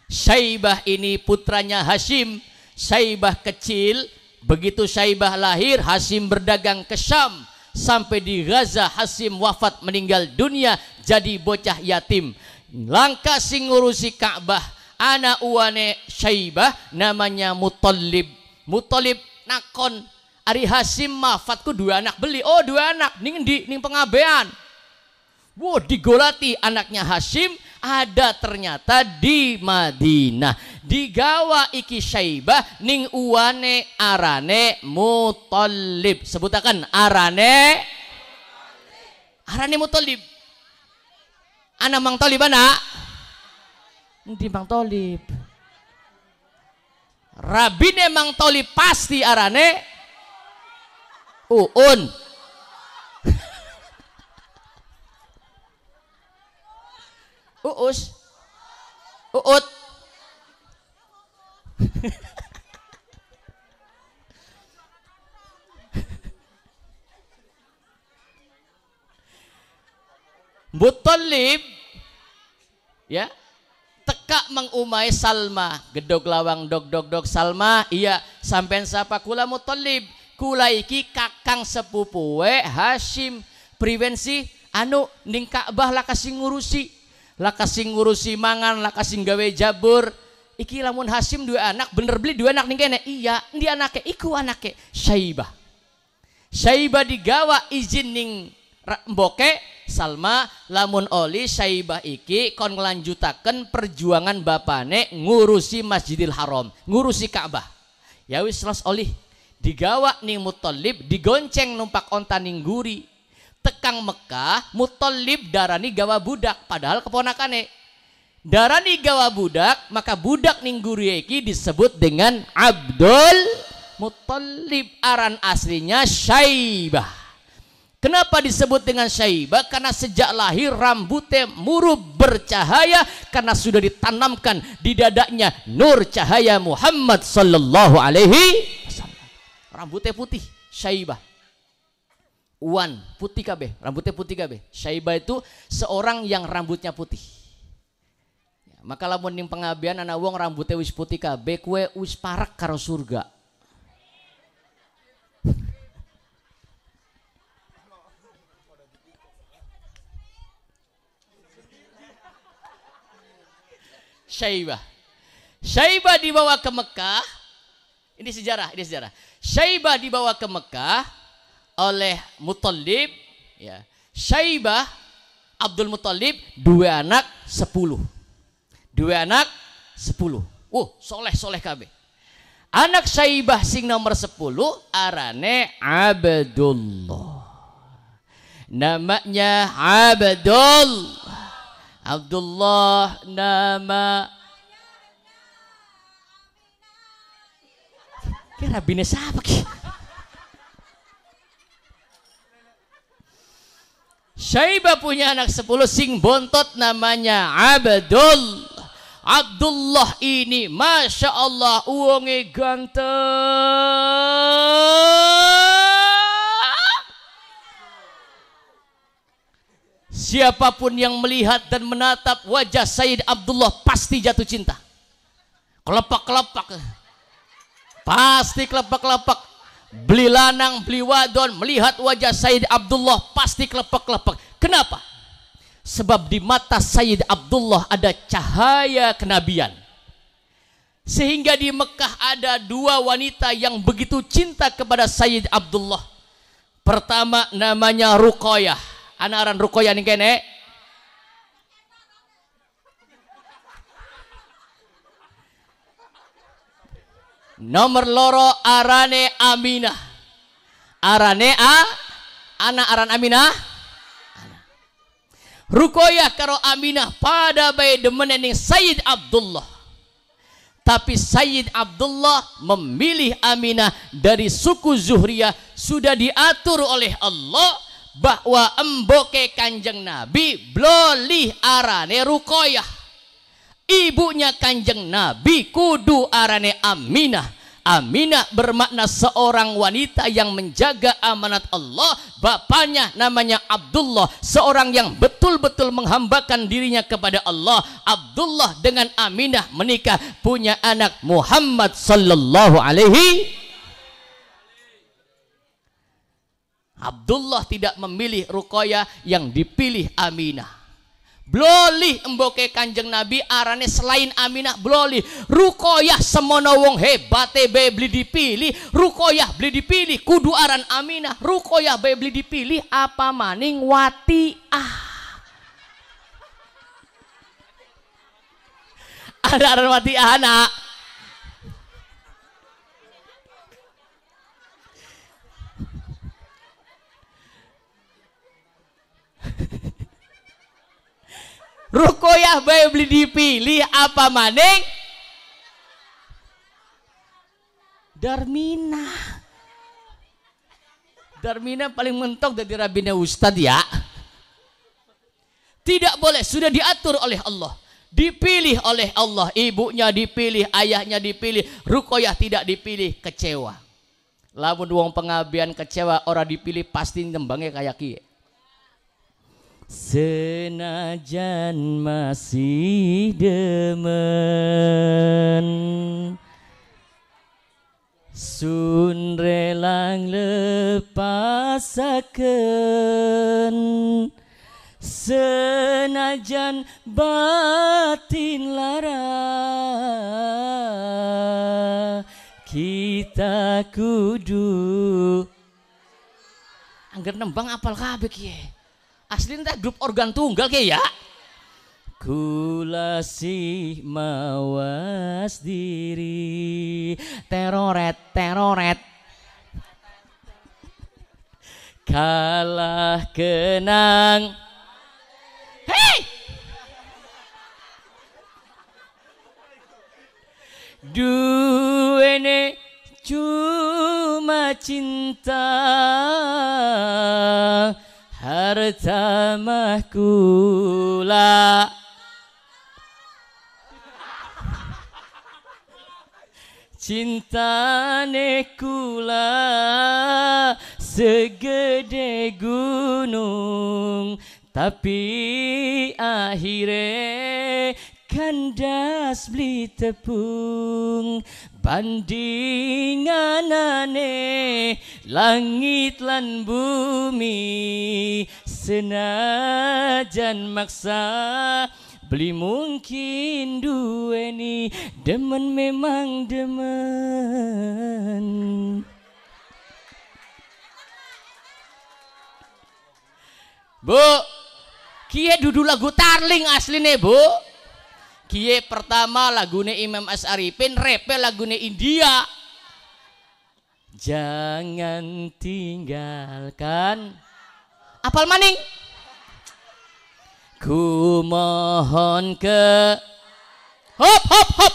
Syaibah ini putranya Hashim Syaibah kecil begitu Syaibah lahir Hashim berdagang ke Syam sampai di Gaza Hashim wafat meninggal dunia jadi bocah yatim langkah sing ngurusi Ka'bah anak uane Syaibah namanya Mutolib Mutolib nakon Ari Hasim mafatku dua anak beli. Oh dua anak, ning di ning pengabean. Wow, digolati anaknya Hasim ada ternyata di Madinah. Digawa iki Syaibah ning uane arane mutolib, Sebutakan arane arane mutolib, anak Mang tolib anak, di Mang Thalib. Rabine Mang tolib pasti arane uun uus uut Butolib ya teka mengumai Salma gedog lawang dog dog dog Salma iya sampean siapa kula mutolib kula iki kakang sepupuwe Hashim, Hashim prevensi anu ning Ka'bah lah kasih ngurusi lah kasih ngurusi mangan lah kasih gawe jabur iki lamun Hashim dua anak bener beli dua anak ning kene iya ndi anake iku anake Syaibah Syaibah digawa izin ning Mboke Salma lamun oli Syaibah iki kon nglanjutaken perjuangan bapane ngurusi Masjidil Haram, ngurusi Ka'bah. Ya wis los oli digawak ning mutolib digonceng numpak onta ning tekang Mekah mutolib darani gawa budak padahal keponakane darani gawa budak maka budak ning guri disebut dengan Abdul mutolib aran aslinya Syaibah Kenapa disebut dengan Syaibah? Karena sejak lahir rambutnya murub bercahaya karena sudah ditanamkan di dadanya nur cahaya Muhammad sallallahu alaihi rambutnya putih, Syaibah. Wan, putih kabeh, rambutnya putih kabeh. Syaibah itu seorang yang rambutnya putih. Ya, maka lamun ning pengabian anak wong rambutnya wis putih kabeh, kue wis parak karo surga. Syaibah. Syaibah dibawa ke Mekah, ini sejarah, ini sejarah. Syaibah dibawa ke Mekah oleh Muthalib. Ya. Syaibah Abdul Muthalib dua anak sepuluh. Dua anak sepuluh. Uh, soleh soleh KB. Anak Syaibah sing nomor sepuluh arane Abdullah. Namanya Abdul. Abdullah nama Kira rabine siapa ki? Syaiba punya anak sepuluh sing bontot namanya Abdul. Abdullah ini Masya Allah uangnya ganteng Siapapun yang melihat dan menatap wajah Said Abdullah pasti jatuh cinta Kelepak-kelepak Pasti kelepek-kelepek. Beli lanang, beli wadon, melihat wajah Sayyid Abdullah pasti kelepek-kelepek. Kenapa? Sebab di mata Sayyid Abdullah ada cahaya kenabian. Sehingga di Mekah ada dua wanita yang begitu cinta kepada Sayyid Abdullah. Pertama namanya Ruqayyah. Anak anak Ruqayyah nih kene. Nomor loro arane Aminah. Arane A anak aran Aminah. Rukoyah karo Aminah pada bayi demen ning Sayyid Abdullah. Tapi Sayyid Abdullah memilih Aminah dari suku Zuhriyah sudah diatur oleh Allah bahwa emboke kanjeng Nabi blolih arane rukoyah ibunya kanjeng Nabi kudu arane Aminah Aminah bermakna seorang wanita yang menjaga amanat Allah bapaknya namanya Abdullah seorang yang betul-betul menghambakan dirinya kepada Allah Abdullah dengan Aminah menikah punya anak Muhammad sallallahu alaihi Abdullah tidak memilih Ruqayyah yang dipilih Aminah Bloli emboke kanjeng Nabi arane selain Aminah bloli Rukoyah semono wong hebate be beli dipilih Rukoyah beli dipilih kudu aran Aminah Rukoyah be beli dipilih apa maning wati ah ada aran wati anak ah, Rukoyah bae beli dipilih apa maning? Darmina. Darmina paling mentok dari Rabina Ustadz ya. Tidak boleh, sudah diatur oleh Allah. Dipilih oleh Allah, ibunya dipilih, ayahnya dipilih, rukoyah tidak dipilih, kecewa. Lamun dua pengabian kecewa, orang dipilih pasti nembangnya kayak kie. Senajan masih demen Sun relang lepasaken Senajan batin lara Kita kudu Angger nembang apal kabeh kiye asli teh grup organ tunggal kayak ya Kulasi mawas diri teroret teroret kalah kenang hei duene cuma cinta harta mahkula cinta nekula segede gunung Tapi akhirnya kandas beli tepung pandinganane langit lan bumi senajan maksa beli mungkin dua ini demen memang demen Bu, kia dudu lagu tarling asline, Bu kiye pertama lagune Imam Asy'ari, pin repe lagune India jangan tinggalkan apal maning ku mohon ke hop hop hop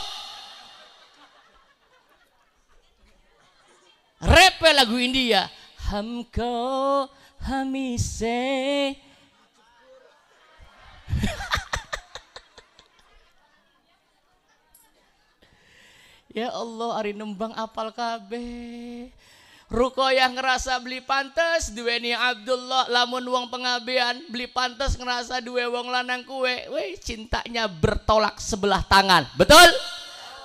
repe lagu India hamko hamise Ya Allah, hari nembang apal kabeh. Ruko yang ngerasa beli pantas, dua ini Abdullah lamun uang pengabian beli pantas ngerasa dua wong lanang kue weh cintanya bertolak sebelah tangan betul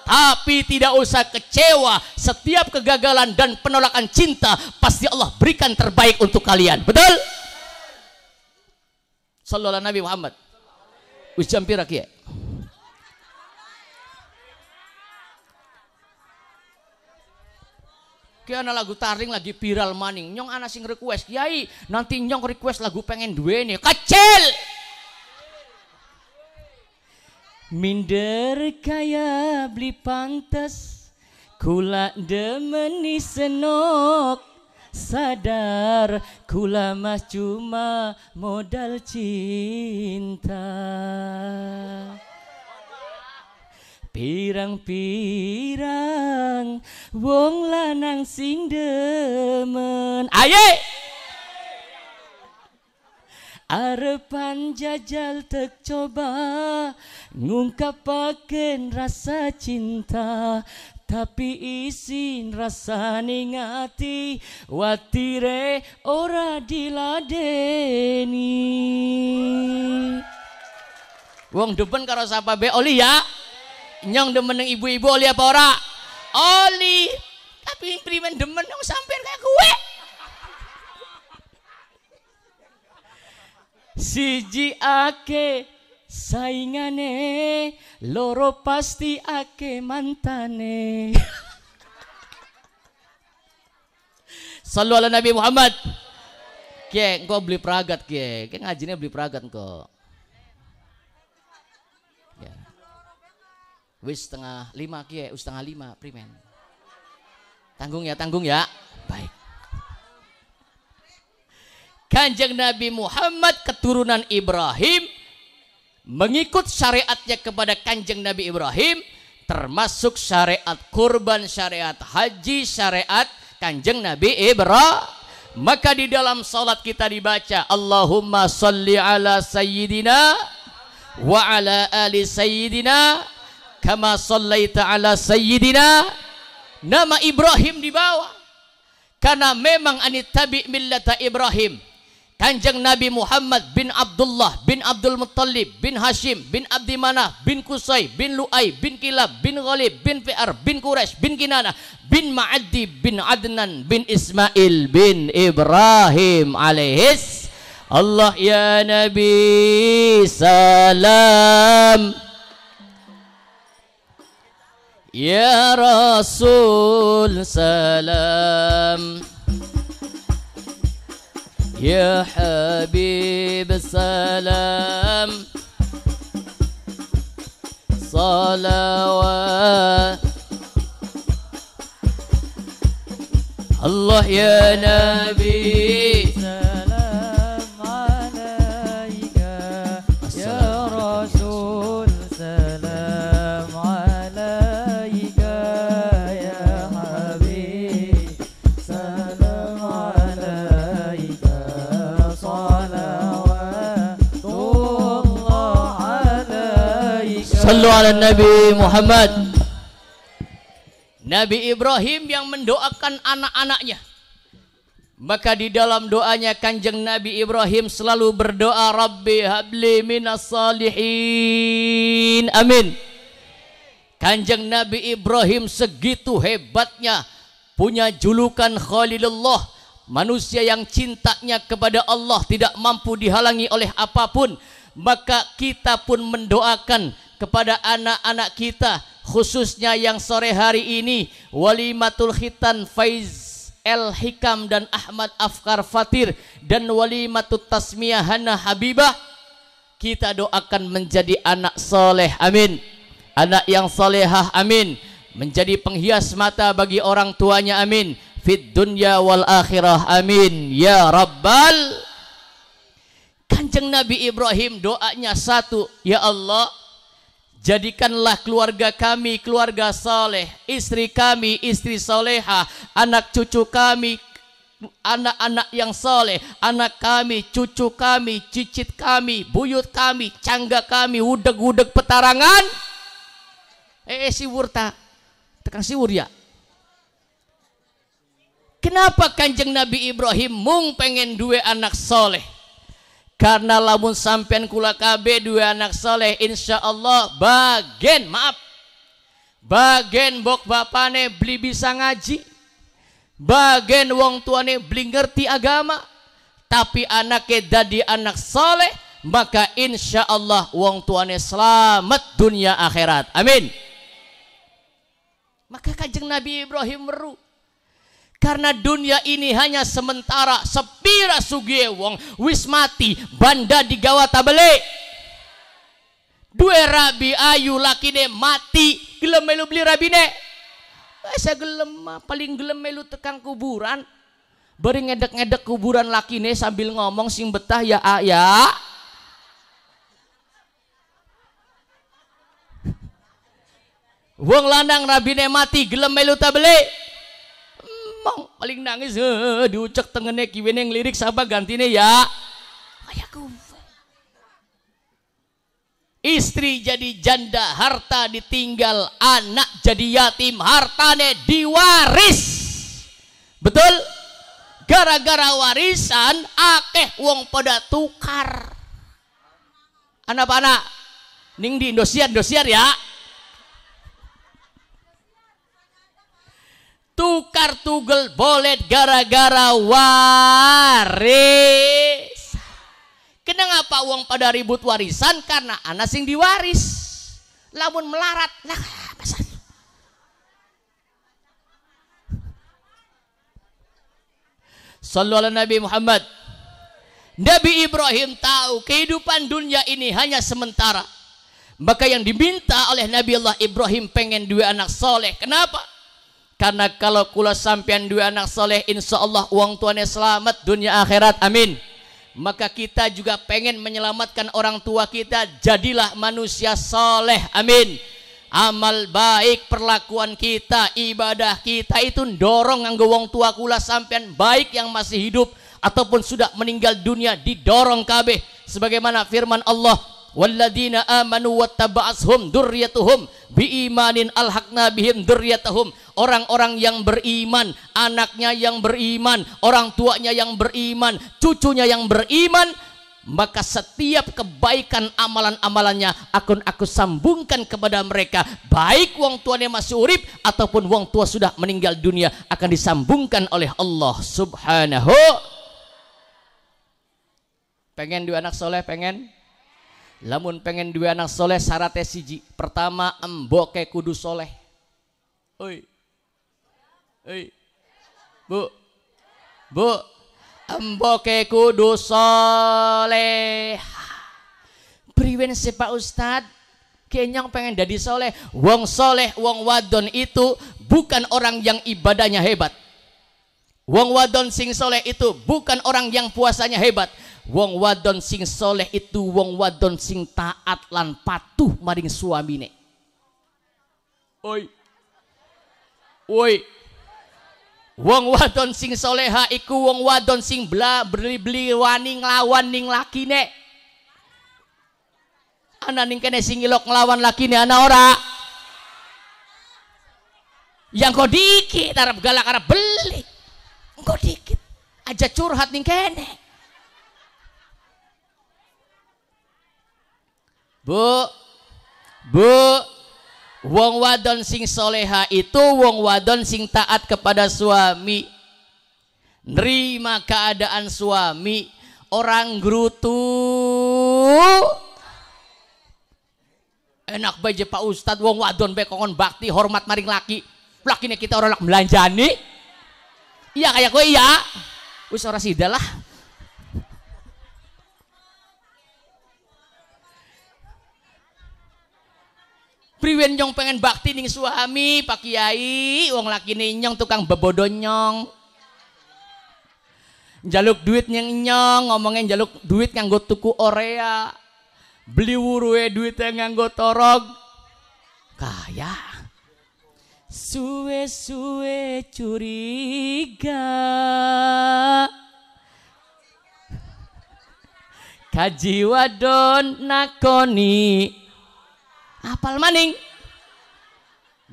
tapi tidak usah kecewa setiap kegagalan dan penolakan cinta pasti Allah berikan terbaik untuk kalian betul sallallahu nabi Muhammad wis ya. Kaya ana lagu taring lagi viral maning. Nyong ana sing request, "Kiai, nanti nyong request lagu pengen duwe nih. Kecil. Minder kaya beli pantas, Kula demeni senok Sadar kula mas cuma modal cinta pirang-pirang wong lanang sing demen aye arepan jajal tek coba ngungkapaken rasa cinta tapi isin rasa ngati watire ora diladeni wong depan karo sapa be oli ya nyong demen ibu-ibu oli apa ora? Oli. Tapi primen demen yang sampean kayak kue. Siji ake saingane loro pasti ake mantane. Sallu ala Nabi Muhammad. Kek, kau beli peragat, kek. Kek ngajinya beli peragat kau Wis setengah lima kie, eh, wis setengah lima primen. Tanggung ya, tanggung ya. Baik. Kanjeng Nabi Muhammad keturunan Ibrahim mengikut syariatnya kepada Kanjeng Nabi Ibrahim termasuk syariat kurban, syariat haji, syariat Kanjeng Nabi Ibrahim. Maka di dalam salat kita dibaca Allahumma salli ala sayyidina wa ala ali sayyidina kama sallaita ala sayyidina nama Ibrahim di bawah karena memang ani tabi millata Ibrahim kanjeng Nabi Muhammad bin Abdullah bin Abdul Muttalib bin Hashim bin Abdi bin Kusai bin Luay bin Kilab bin Ghalib bin Fi'ar bin Quraish bin Kinana bin Ma'addi bin Adnan bin Ismail bin Ibrahim alaihis Allah ya Nabi salam يا رسول سلام يا حبيب سلام صلوات الله يا نبي ala Nabi Muhammad Nabi Ibrahim yang mendoakan anak-anaknya maka di dalam doanya kanjeng Nabi Ibrahim selalu berdoa Rabbi habli minas salihin amin kanjeng Nabi Ibrahim segitu hebatnya punya julukan Khalilullah manusia yang cintanya kepada Allah tidak mampu dihalangi oleh apapun maka kita pun mendoakan kepada anak-anak kita khususnya yang sore hari ini walimatul khitan Faiz El Hikam dan Ahmad Afkar Fatir dan walimatul tasmiyah Hana Habibah kita doakan menjadi anak soleh amin anak yang solehah amin menjadi penghias mata bagi orang tuanya amin fit dunya wal akhirah amin ya rabbal kanjeng Nabi Ibrahim doanya satu ya Allah Jadikanlah keluarga kami keluarga soleh, istri kami istri soleha, anak cucu kami anak-anak yang soleh, anak kami, cucu kami, cicit kami, buyut kami, cangga kami, udeg-udeg petarangan. Eh, eh siwur tak? Tekan siwur ya? Kenapa kanjeng Nabi Ibrahim mung pengen dua anak soleh? karena lamun sampean kula KB dua anak soleh insya Allah bagen maaf bagen bok bapane beli bisa ngaji bagen wong tuane beli ngerti agama tapi anaknya jadi anak soleh maka insya Allah wong tuane selamat dunia akhirat amin maka kajeng Nabi Ibrahim meru karena dunia ini hanya sementara sepira sugie wong wis mati banda digawa tabele. Dua rabi ayu laki lakine mati gelem melu beli rabi ne eh, Saya gelem paling gelem melu tekan kuburan. Beri ngedek-ngedek kuburan laki ne sambil ngomong sing betah ya ayah ya. Wong lanang ne mati gelem melu tabele mong paling nangis uh, diucek tengene kiwene ngelirik sapa gantine ya ayakum istri jadi janda harta ditinggal anak jadi yatim hartane diwaris betul gara-gara warisan akeh wong pada tukar anak-anak ning di indosiar indosiar ya tukar tugel boleh gara-gara waris. Kenapa uang pada ribut warisan? Karena anak sing diwaris. Lamun melarat, lah Sallallahu Sallu Nabi Muhammad. Nabi Ibrahim tahu kehidupan dunia ini hanya sementara. Maka yang diminta oleh Nabi Allah Ibrahim pengen dua anak soleh. Kenapa? Karena kalau kula sampean dua anak soleh, insya Allah uang tuannya selamat dunia akhirat. Amin. Maka kita juga pengen menyelamatkan orang tua kita. Jadilah manusia soleh. Amin. Amal baik perlakuan kita, ibadah kita itu dorong nganggo wong tua kula sampean baik yang masih hidup ataupun sudah meninggal dunia didorong kabeh sebagaimana firman Allah walladzina amanu wattaba'ashum dzurriyyatuhum biimanin alhaqna bihim dzurriyyatahum orang-orang yang beriman anaknya yang beriman orang tuanya yang beriman cucunya yang beriman maka setiap kebaikan amalan-amalannya akan aku sambungkan kepada mereka baik wong tuanya masih urip ataupun wong tua sudah meninggal dunia akan disambungkan oleh Allah subhanahu pengen dua anak soleh pengen Lamun pengen dua anak soleh syaratnya siji. Pertama embok kudu soleh. Oi. Oi. Bu. Bu. Embok kudu soleh. Priwen si Pak Ustadz. Kenyang pengen jadi soleh. Wong soleh, wong wadon itu bukan orang yang ibadahnya hebat. Wong wadon sing soleh itu bukan orang yang puasanya hebat. Wong wadon sing soleh itu wong wadon sing taat lan patuh maring suamine. Oi. Oi. Wong wadon sing soleha iku wong wadon sing bla beli-beli wani nglawan ning lakine. Ana ning kene sing ilok laki lakine ana ora. Yang kau dikit, arab galak arab beli. kau dikit. Aja curhat ning kene. Bu, bu, wong wadon sing soleha itu wong wadon sing taat kepada suami. Nerima keadaan suami, orang grutu Enak baje Pak Ustad, wong wadon bekongon bakti hormat maring laki. Lakine kita orang nak belanja nih Iya kayak gue iya. Wis ora lah Priwen nyong pengen bakti ning suami Pak Kiai, wong laki nyong tukang bebodonyong. Jaluk duit nyong nyong, ngomongin jaluk duit nganggo tuku orea. Beli duit yang nganggo torog. Kaya. Suwe-suwe curiga. Kaji wadon nakoni Apal maning.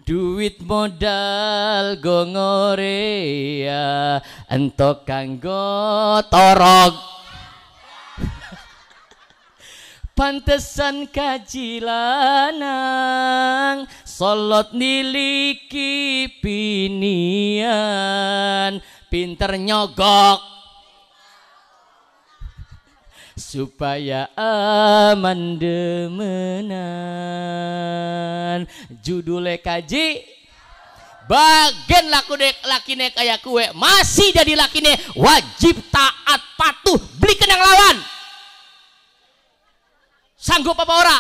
Duit modal gongorea ya. entok kanggo torok. Pantesan kajilanang Solot niliki pinian Pinter nyogok supaya aman demenan judulnya kaji bagian laku dek laki nek kayak kue masih jadi laki nek wajib taat patuh beli kenang lawan sanggup apa ora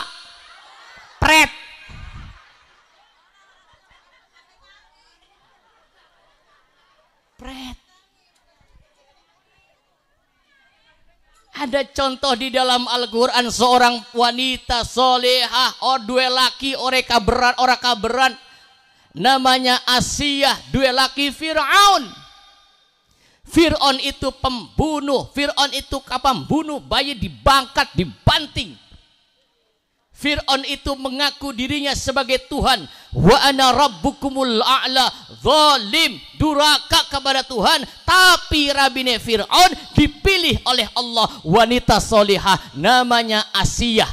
pret pret Ada contoh di dalam Al-Quran seorang wanita solehah, oh dua laki, ore kaberan, orang kaberan. Namanya Asiyah, dua laki Fir'aun. Fir'aun itu pembunuh, Fir'aun itu kapan bunuh, bayi dibangkat, dibanting. Fir'aun itu mengaku dirinya sebagai Tuhan. Wa ana rabbukumul a'la zalim duraka kepada Tuhan. Tapi Rabine Fir'aun dipilih oleh Allah wanita solihah namanya Asiyah.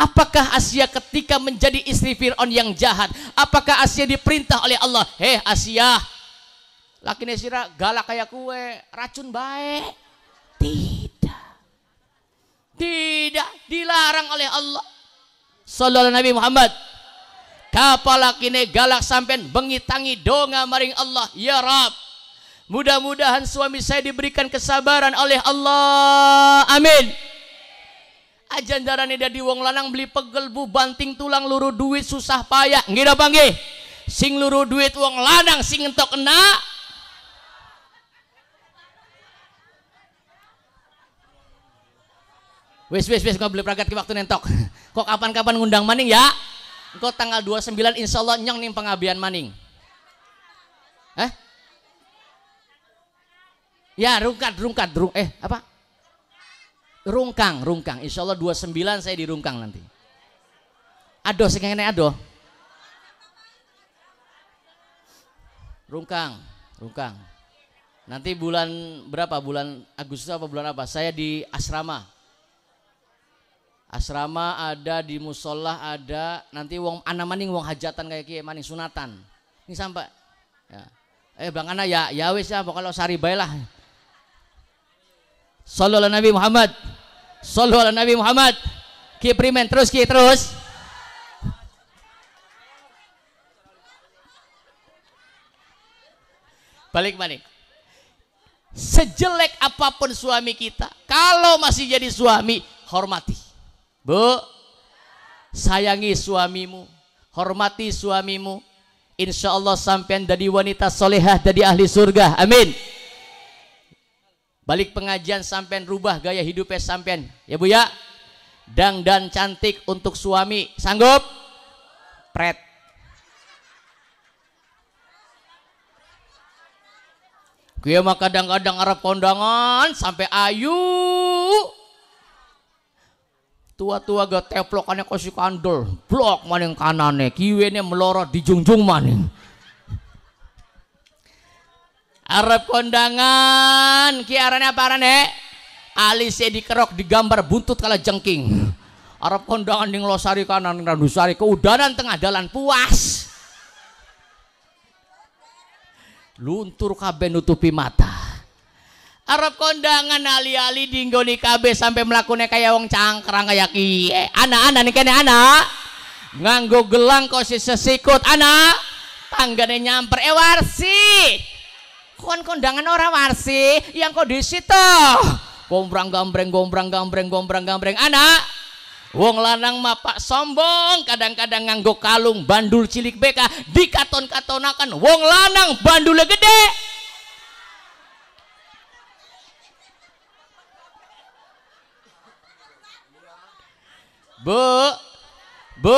Apakah Asia ketika menjadi istri Fir'aun yang jahat? Apakah Asia diperintah oleh Allah? Hei Asia, laki nesira galak kayak kue, racun baik. Tidak. Tidak dilarang oleh Allah. Sallallahu Nabi Muhammad. Kapala kini galak sampean bengitangi donga maring Allah ya Rab. Mudah-mudahan suami saya diberikan kesabaran oleh Allah. Amin. Ajan darani dari wong lanang beli pegel bu banting tulang luru duit susah payah. Ngira panggih. Sing luru duit wong lanang sing entok kena. wes wes wis ngobrol perangkat ke waktu nentok. Kok kapan-kapan ngundang maning ya? engkau tanggal 29 insya Allah nyong nih pengabian maning. Eh? Ya rungkat, rungkat, rung, eh apa? Rungkang, rungkang. Insya Allah 29 saya di rungkang nanti. aduh sing ngene adoh. Rungkang, rungkang. Nanti bulan berapa? Bulan Agustus apa bulan apa? Saya di asrama Asrama ada di musola ada. Nanti wong anak maning wong hajatan kayak kiai maning sunatan. Ini sampai. Ya. Eh bang Ana ya ya wis ya pokoknya sari lah. Sallallahu Nabi Muhammad. Sallallahu Nabi Muhammad. Ki primen terus ki terus. Balik balik. Sejelek apapun suami kita, kalau masih jadi suami, hormati. Bu, sayangi suamimu, hormati suamimu. Insya Allah sampean dari wanita solehah, dari ahli surga. Amin. Balik pengajian sampean rubah gaya hidupnya sampean. Ya Bu ya. Dang dan cantik untuk suami. Sanggup? Pret. Kia mah kadang-kadang Arab kondangan sampai ayu tua-tua gak teplokannya si kandul blok maning kanane kiwene melorot dijungjung maning Arab kondangan kiarannya apa alisnya dikerok digambar buntut kala jengking Arab kondangan di losari kanan ke keudanan tengah jalan puas luntur kabin nutupi mata Arab kondangan ali-ali dinggo di KB sampai melakukan kayak wong cangkrang kayak kie anak-anak nih kene anak nganggo gelang kau si sesikut anak tanggane nyamper eh kon kondangan orang warsi yang kau di situ gombrang gambreng gombrang gambreng gombrang gambreng anak Wong lanang mapak sombong, kadang-kadang nganggo kalung bandul cilik beka dikaton-katonakan. Wong lanang bandul gede, Bu, bu,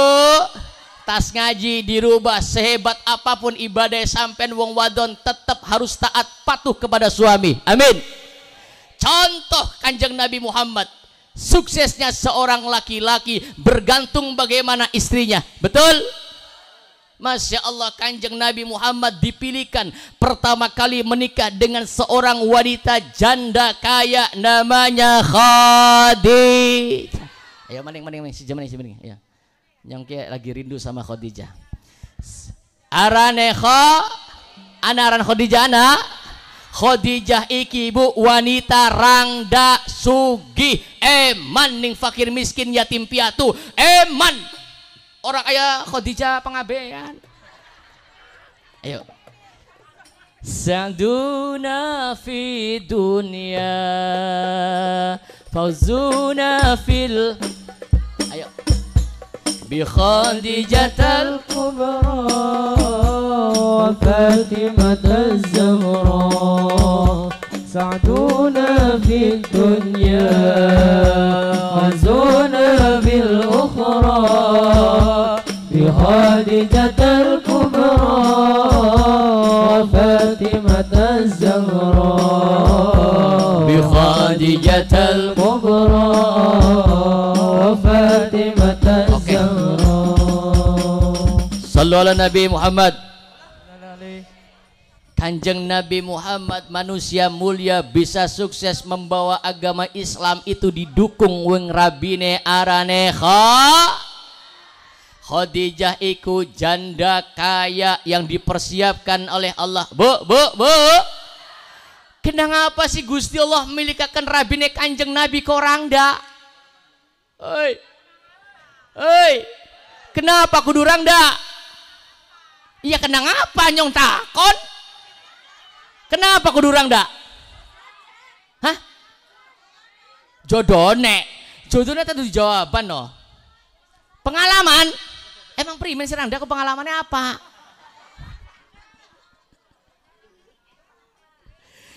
tas ngaji dirubah sehebat apapun ibadah sampai wong wadon tetap harus taat patuh kepada suami. Amin. Contoh kanjeng Nabi Muhammad suksesnya seorang laki-laki bergantung bagaimana istrinya. Betul? Masya Allah kanjeng Nabi Muhammad dipilihkan pertama kali menikah dengan seorang wanita janda kaya namanya Khadijah. Ayo maning maning maning si ini si maning. Ya. Yang kayak lagi rindu sama Khadijah. Arane kho aran Khadijah ana Khadijah iki ibu wanita rangda sugi eman ning fakir miskin yatim piatu eman orang ayah Khadijah pengabean ayo sang dunia fi dunia فوزنا في ال... أيوة. بخديجة الكبرى وفاتمة الزهراء سعدونا في الدنيا حزنا في الأخرى بخديجة الكبرى وفاتمة الزهراء بخديجة الكبرى ala Nabi Muhammad Kanjeng Nabi Muhammad manusia mulia bisa sukses membawa agama Islam itu didukung weng rabine arane kha Khadijah iku janda kaya yang dipersiapkan oleh Allah Bu, bu, bu Kenapa sih Gusti Allah milikakan rabine kanjeng Nabi korang dak Oi Oi Kenapa kudurang dak iya kena ngapa nyong takon kenapa kudu orang dak hah jodone jodone tentu jawaban no pengalaman emang primen serang dak pengalamannya apa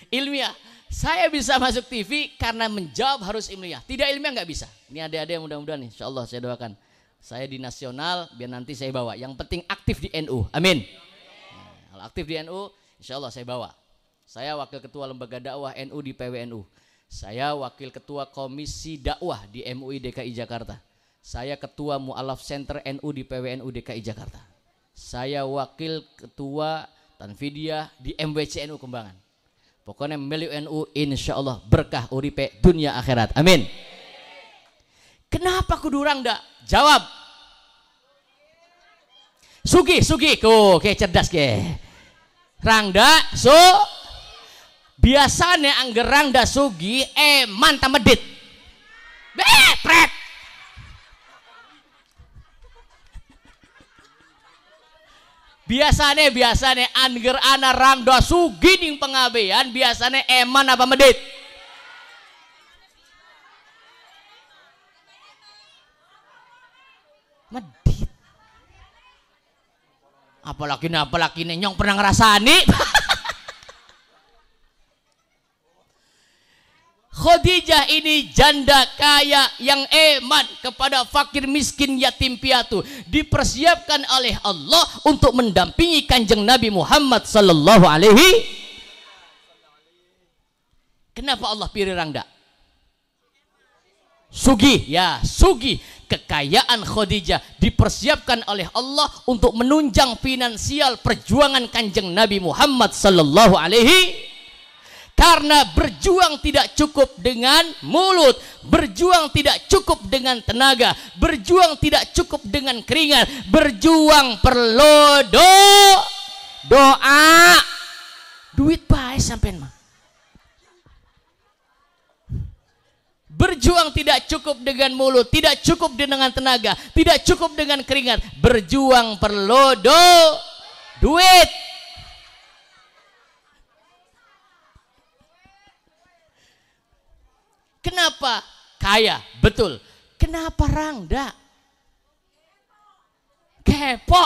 ilmiah saya bisa masuk TV karena menjawab harus ilmiah. Tidak ilmiah nggak bisa. Ini ada-ada yang mudah-mudahan nih, insya Allah saya doakan saya di nasional biar nanti saya bawa. Yang penting aktif di NU. Amin. Nah, aktif di NU, insya Allah saya bawa. Saya wakil ketua lembaga dakwah NU di PWNU. Saya wakil ketua komisi dakwah di MUI DKI Jakarta. Saya ketua mualaf center NU di PWNU DKI Jakarta. Saya wakil ketua Tanfidia di MWCNU Kembangan. Pokoknya milik NU insya Allah berkah uripe dunia akhirat. Amin. Kenapa kudu orang ndak? Jawab. Sugi, sugi. Oke, oke cerdas ke. Rangda, so biasanya anggerang rangda sugi eman mantap tamedit. Betret. Eh, biasanya biasanya angger anak rangda sugi ning pengabean biasanya eman apa medit. apalagi nih apalagi nih nyong pernah ngerasani Khadijah ini janda kaya yang eman kepada fakir miskin yatim piatu dipersiapkan oleh Allah untuk mendampingi kanjeng Nabi Muhammad sallallahu alaihi Kenapa Allah pilih Rangda? Sugi ya, Sugi kekayaan Khadijah dipersiapkan oleh Allah untuk menunjang finansial perjuangan Kanjeng Nabi Muhammad sallallahu alaihi karena berjuang tidak cukup dengan mulut, berjuang tidak cukup dengan tenaga, berjuang tidak cukup dengan keringat, berjuang perlu do doa. Duit baik sampean mah. Berjuang tidak cukup dengan mulut, tidak cukup dengan tenaga, tidak cukup dengan keringat. Berjuang perlu do duit. Kenapa kaya? Betul. Kenapa rangda? Kepo.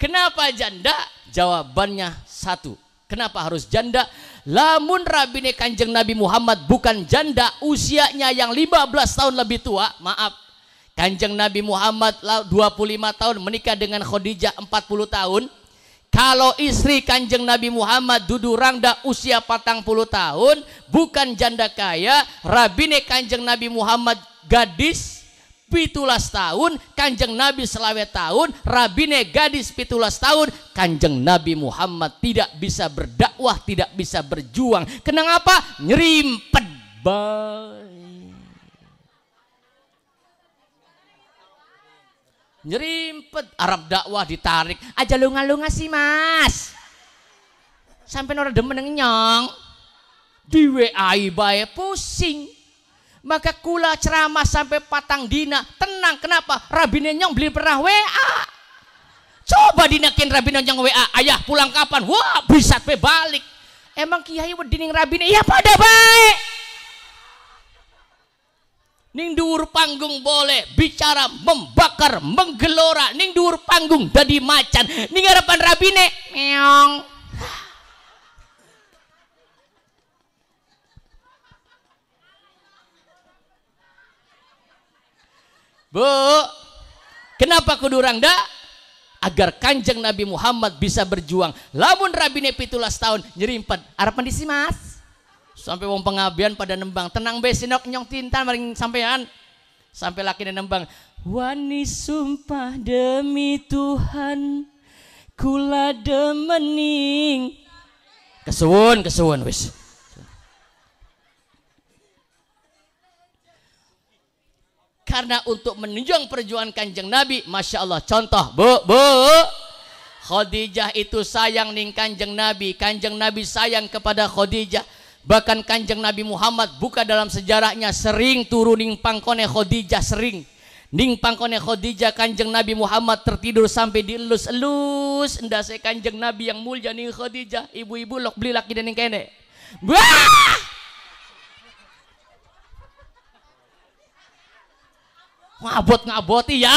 Kenapa janda? Jawabannya satu. Kenapa harus janda? Lamun rabine kanjeng Nabi Muhammad bukan janda usianya yang 15 tahun lebih tua, maaf. Kanjeng Nabi Muhammad 25 tahun menikah dengan Khadijah 40 tahun. Kalau istri kanjeng Nabi Muhammad dudu rangda usia patang puluh tahun, bukan janda kaya, rabine kanjeng Nabi Muhammad gadis pitulas tahun kanjeng Nabi selawe tahun rabine gadis pitulas tahun kanjeng Nabi Muhammad tidak bisa berdakwah tidak bisa berjuang kenang apa nyerimpet bay nyerimpet Arab dakwah ditarik aja lunga-lunga sih mas sampai orang demen nyong di WA pusing maka kula ceramah sampai patang dina. Tenang, kenapa? Rabi nyong beli pernah WA. Coba dinakin Rabi nyong WA. Ayah pulang kapan? Wah, bisa pe balik. Emang kiai wedining Rabi Nenyong? Ya pada baik. Ning dur panggung boleh bicara membakar menggelora. Ning dur panggung jadi macan. Ning harapan Rabine meong. Bu, kenapa kudu rangda? Agar kanjeng Nabi Muhammad bisa berjuang. Lamun rabine pitulas tahun nyerimpan. Harapan disi mas. Sampai wong pengabian pada nembang. Tenang be sinok nyong tinta maring sampean. Sampai laki nembang. Wani sumpah demi Tuhan. Kula demening. Kesuun, kesuun, wis. Karena untuk menunjang perjuangan kanjeng Nabi, Masya Allah. Contoh, bu, bu. Khadijah itu sayang nih kanjeng Nabi. Kanjeng Nabi sayang kepada Khadijah. Bahkan kanjeng Nabi Muhammad buka dalam sejarahnya sering turun turunin pangkone Khadijah sering. Ning pangkone Khadijah kanjeng Nabi Muhammad tertidur sampai dielus-elus. Ndak saya kanjeng Nabi yang mulia ning Khadijah. Ibu-ibu lok beli laki dan kene. Wah! ngabot ngaboti ya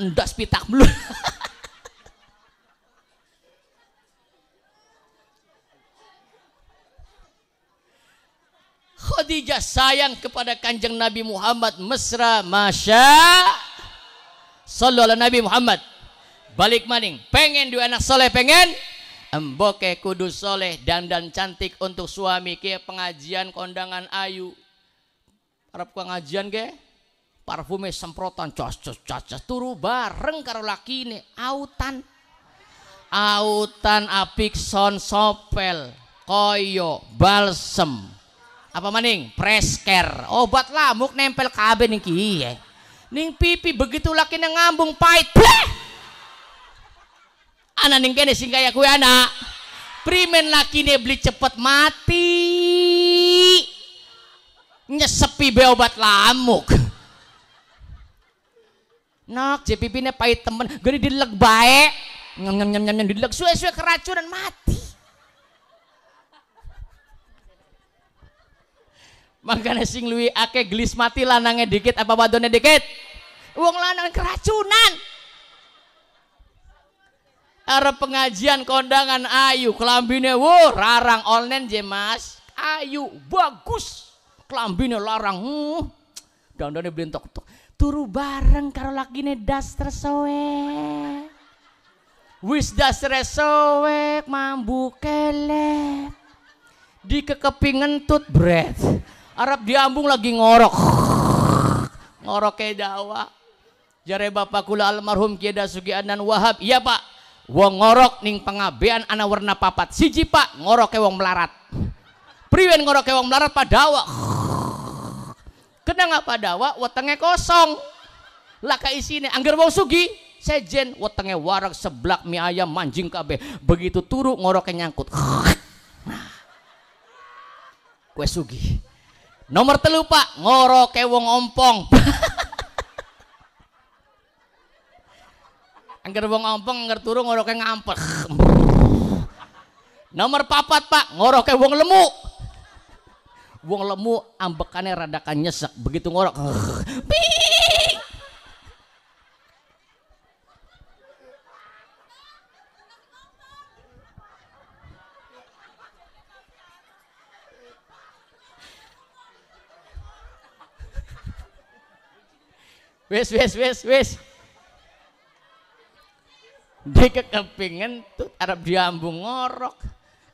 ndas pitak belum Khadijah sayang kepada kanjeng Nabi Muhammad mesra masya Sallallahu Nabi Muhammad balik maning pengen dua anak soleh pengen emboke kudus soleh dan dan cantik untuk suami ke pengajian kondangan ayu harap pengajian ke parfume semprotan cos cos cos cos turu bareng karo ini autan autan apik son sopel koyo balsem apa maning presker obat lamuk nempel kabe nih kiye eh. ning pipi begitu lakine ngambung pahit Bleh! nih ning kene sing kaya kue anak primen ini beli cepet mati nyesepi be obat lamuk Nak JPP ini pahit temen, gini dilek baik. Nyam nyam nyam nyam nyam dilek, suwe-suwe keracunan mati. Makanya sing luwi ake gelis mati lanangnya dikit apa wadonnya dikit. uang lanang keracunan. Arab pengajian kondangan ayu, kelambine wo rarang online je mas. Ayu bagus, kelambine larang. Hmm. Dandane belintok tok turu bareng karo ne das tersoe. Wis das tersoe mambu kele. Di kekepingan tut bread. Arab diambung lagi ngorok. Ngorok kayak dawa. Jare bapak kula almarhum Kiai Dasugi Anan Wahab. Iya pak. Wong ngorok ning pengabean anak warna papat. Siji pak ngorok kayak wong melarat. Priwen ngorok kayak wong melarat pak dawa kena ngapa dawa wetenge kosong laka isine angger wong sugi sejen wetenge warak seblak mie ayam manjing kabe. begitu turu ngoroknya nyangkut nah, kue sugi nomor telu pak ngorok wong ompong angger wong ompong angger turu ngoroke ngampel nomor papat pak ngoroke wong lemu wong lemu ambekane radakan nyesek begitu ngorok wis wis wis wis dia kekepingen tuh Arab diambung ngorok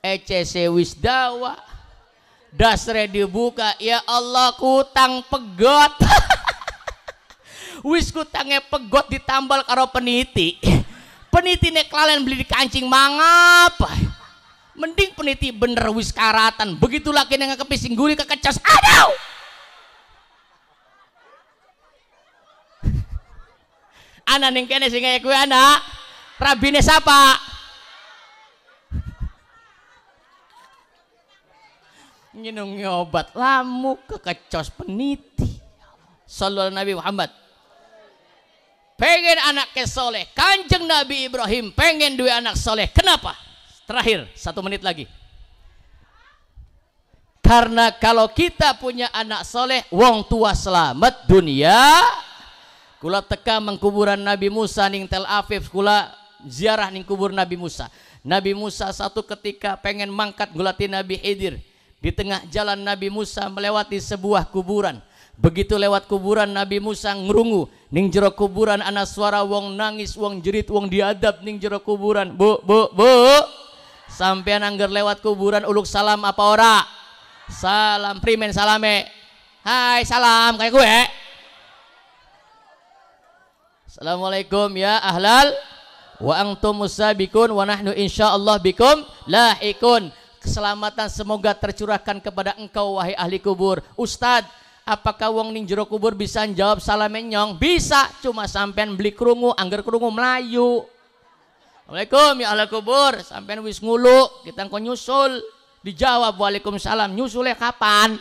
ECC wis dawa dasre dibuka ya Allah kutang pegot wis kutangnya pegot ditambal karo peniti peniti nek lalen beli di kancing mangap mending peniti bener wis karatan begitu laki nengah kepising guli kekecas aduh anak yang kene sing ya anak rabine siapa? nyenungi obat lamu kekecos peniti Salawat Nabi Muhammad pengen anak soleh kanjeng Nabi Ibrahim pengen dua anak soleh kenapa terakhir satu menit lagi karena kalau kita punya anak soleh wong tua selamat dunia kula teka mengkuburan Nabi Musa ning Tel Aviv kula ziarah ning kubur Nabi Musa Nabi Musa satu ketika pengen mangkat gulati Nabi Khidir di tengah jalan Nabi Musa melewati sebuah kuburan. Begitu lewat kuburan Nabi Musa ngerungu ning jero kuburan ana suara wong nangis, wong jerit, wong diadab ning jero kuburan. Bu, bu, bu. Sampean angger lewat kuburan uluk salam apa ora? Salam primen salame. Hai, salam kayak gue. Assalamualaikum ya ahlal wa antum musabikun wa nahnu insyaallah bikum lahikun keselamatan semoga tercurahkan kepada engkau wahai ahli kubur. Ustadz, apakah wong ning jero kubur bisa jawab salam menyong Bisa, cuma sampean beli kerungu, angger kerungu Melayu. Assalamualaikum ya ahli kubur, sampean wis ngulu, kita engko nyusul. Dijawab waalaikumsalam, nyusulnya kapan?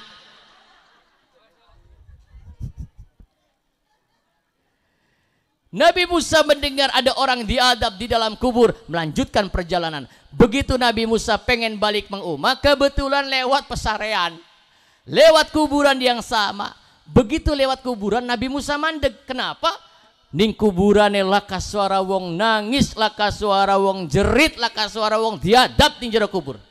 Nabi Musa mendengar ada orang diadab di dalam kubur, melanjutkan perjalanan. Begitu Nabi Musa pengen balik mengumah, kebetulan lewat pesarean. Lewat kuburan yang sama. Begitu lewat kuburan, Nabi Musa mandek. Kenapa? Ning kuburane laka suara wong nangis, laka suara wong jerit, laka suara wong diadab di jero kubur.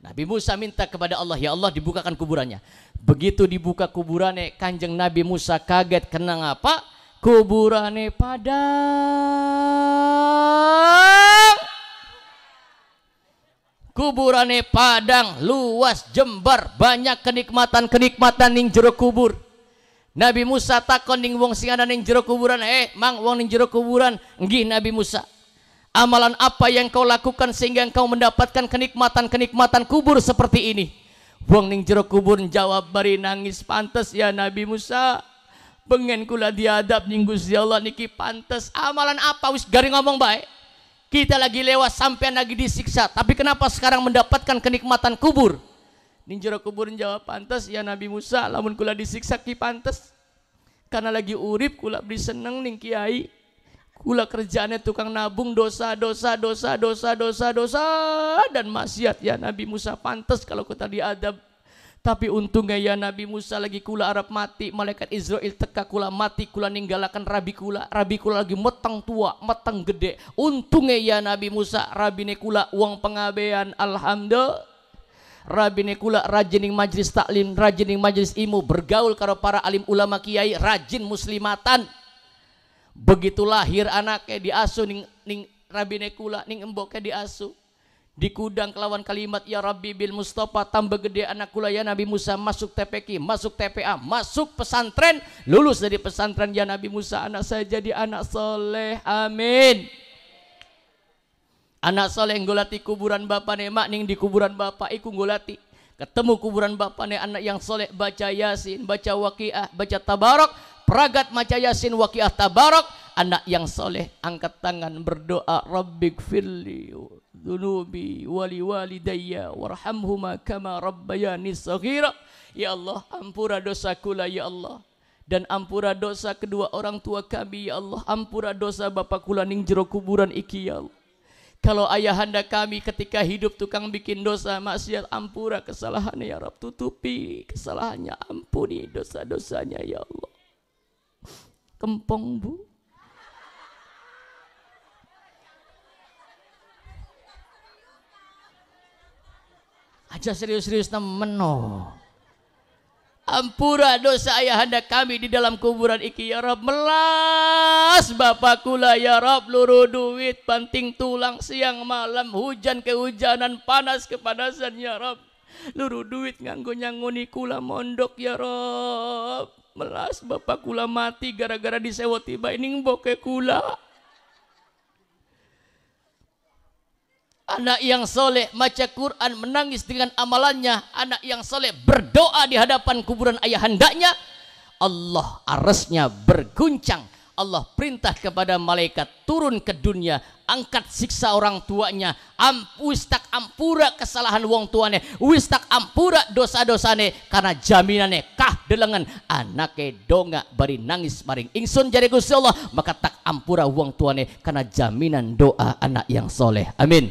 Nabi Musa minta kepada Allah, ya Allah dibukakan kuburannya. Begitu dibuka kuburannya, kanjeng Nabi Musa kaget, kenapa? apa? kuburane padang kuburane padang luas jembar banyak kenikmatan-kenikmatan ning jero kubur Nabi Musa takon ning wong sing ana ning jero kuburan eh mang wong ning jero kuburan nggih Nabi Musa amalan apa yang kau lakukan sehingga kau mendapatkan kenikmatan-kenikmatan kubur seperti ini wong ning jero kubur jawab bari nangis pantas ya Nabi Musa pengen kula diadab ning Gusti Allah niki pantes amalan apa wis garing ngomong baik kita lagi lewat sampean lagi disiksa tapi kenapa sekarang mendapatkan kenikmatan kubur ning jero kubur jawab pantes ya Nabi Musa lamun kula disiksa ki pantes karena lagi urip kula beri seneng ning kiai kula kerjaannya tukang nabung dosa dosa dosa dosa dosa dosa dan maksiat ya Nabi Musa pantes kalau kita diadab tapi untungnya ya Nabi Musa lagi kula Arab mati, malaikat Israel teka kula mati, kula ninggalakan rabi kula, rabi kula lagi meteng tua, meteng gede. Untungnya ya Nabi Musa, rabi kula uang pengabean, alhamdulillah. Rabi kula rajin majlis taklim, rajin majlis ilmu, bergaul karo para alim ulama kiai, rajin muslimatan. Begitu lahir anaknya diasuh ning ning rabine kula ning emboknya diasuh di kudang kelawan kalimat Ya Rabbi bil Mustafa tambah gede anak ya Nabi Musa masuk TPK, masuk TPA, masuk pesantren, lulus dari pesantren ya Nabi Musa anak saya jadi anak soleh. Amin. Anak soleh golati kuburan bapak nih mak ning di kuburan bapak iku golati. Ketemu kuburan bapak nih anak yang soleh baca yasin, baca wakiah, baca tabarok, peragat maca yasin wakiah tabarok. Anak yang soleh angkat tangan berdoa Rabbi firli wali walidayya warhamhuma kama rabbayani صغيرا Ya Allah, ampura dosa kula ya Allah. Dan ampura dosa kedua orang tua kami ya Allah. Ampura dosa bapak kula ning jero kuburan iki ya Allah. Kalau ayahanda kami ketika hidup tukang bikin dosa maksiat ampura kesalahannya ya Rabb tutupi kesalahannya ampuni dosa-dosanya ya Allah. Kempong Bu. Aja serius-serius temen oh. Ampura dosa ayahanda kami di dalam kuburan iki ya Rob melas kula ya Rob luruh duit banting tulang siang malam hujan kehujanan panas kepanasan ya Rob luruh duit nganggo nyangoni kula mondok ya Rob melas bapak kula mati gara-gara disewa tiba ini boke kula Anak yang soleh maca Quran menangis dengan amalannya. Anak yang soleh berdoa di hadapan kuburan ayahandanya. Allah aresnya berguncang. Allah perintah kepada malaikat turun ke dunia, angkat siksa orang tuanya, ampuh wistak ampura kesalahan wong tuane, wistak ampura dosa-dosane karena jaminannya kah delengan Anaknya donga bari nangis maring ingsun Jadi Gusti maka tak ampura wong tuane karena jaminan doa anak yang soleh. Amin.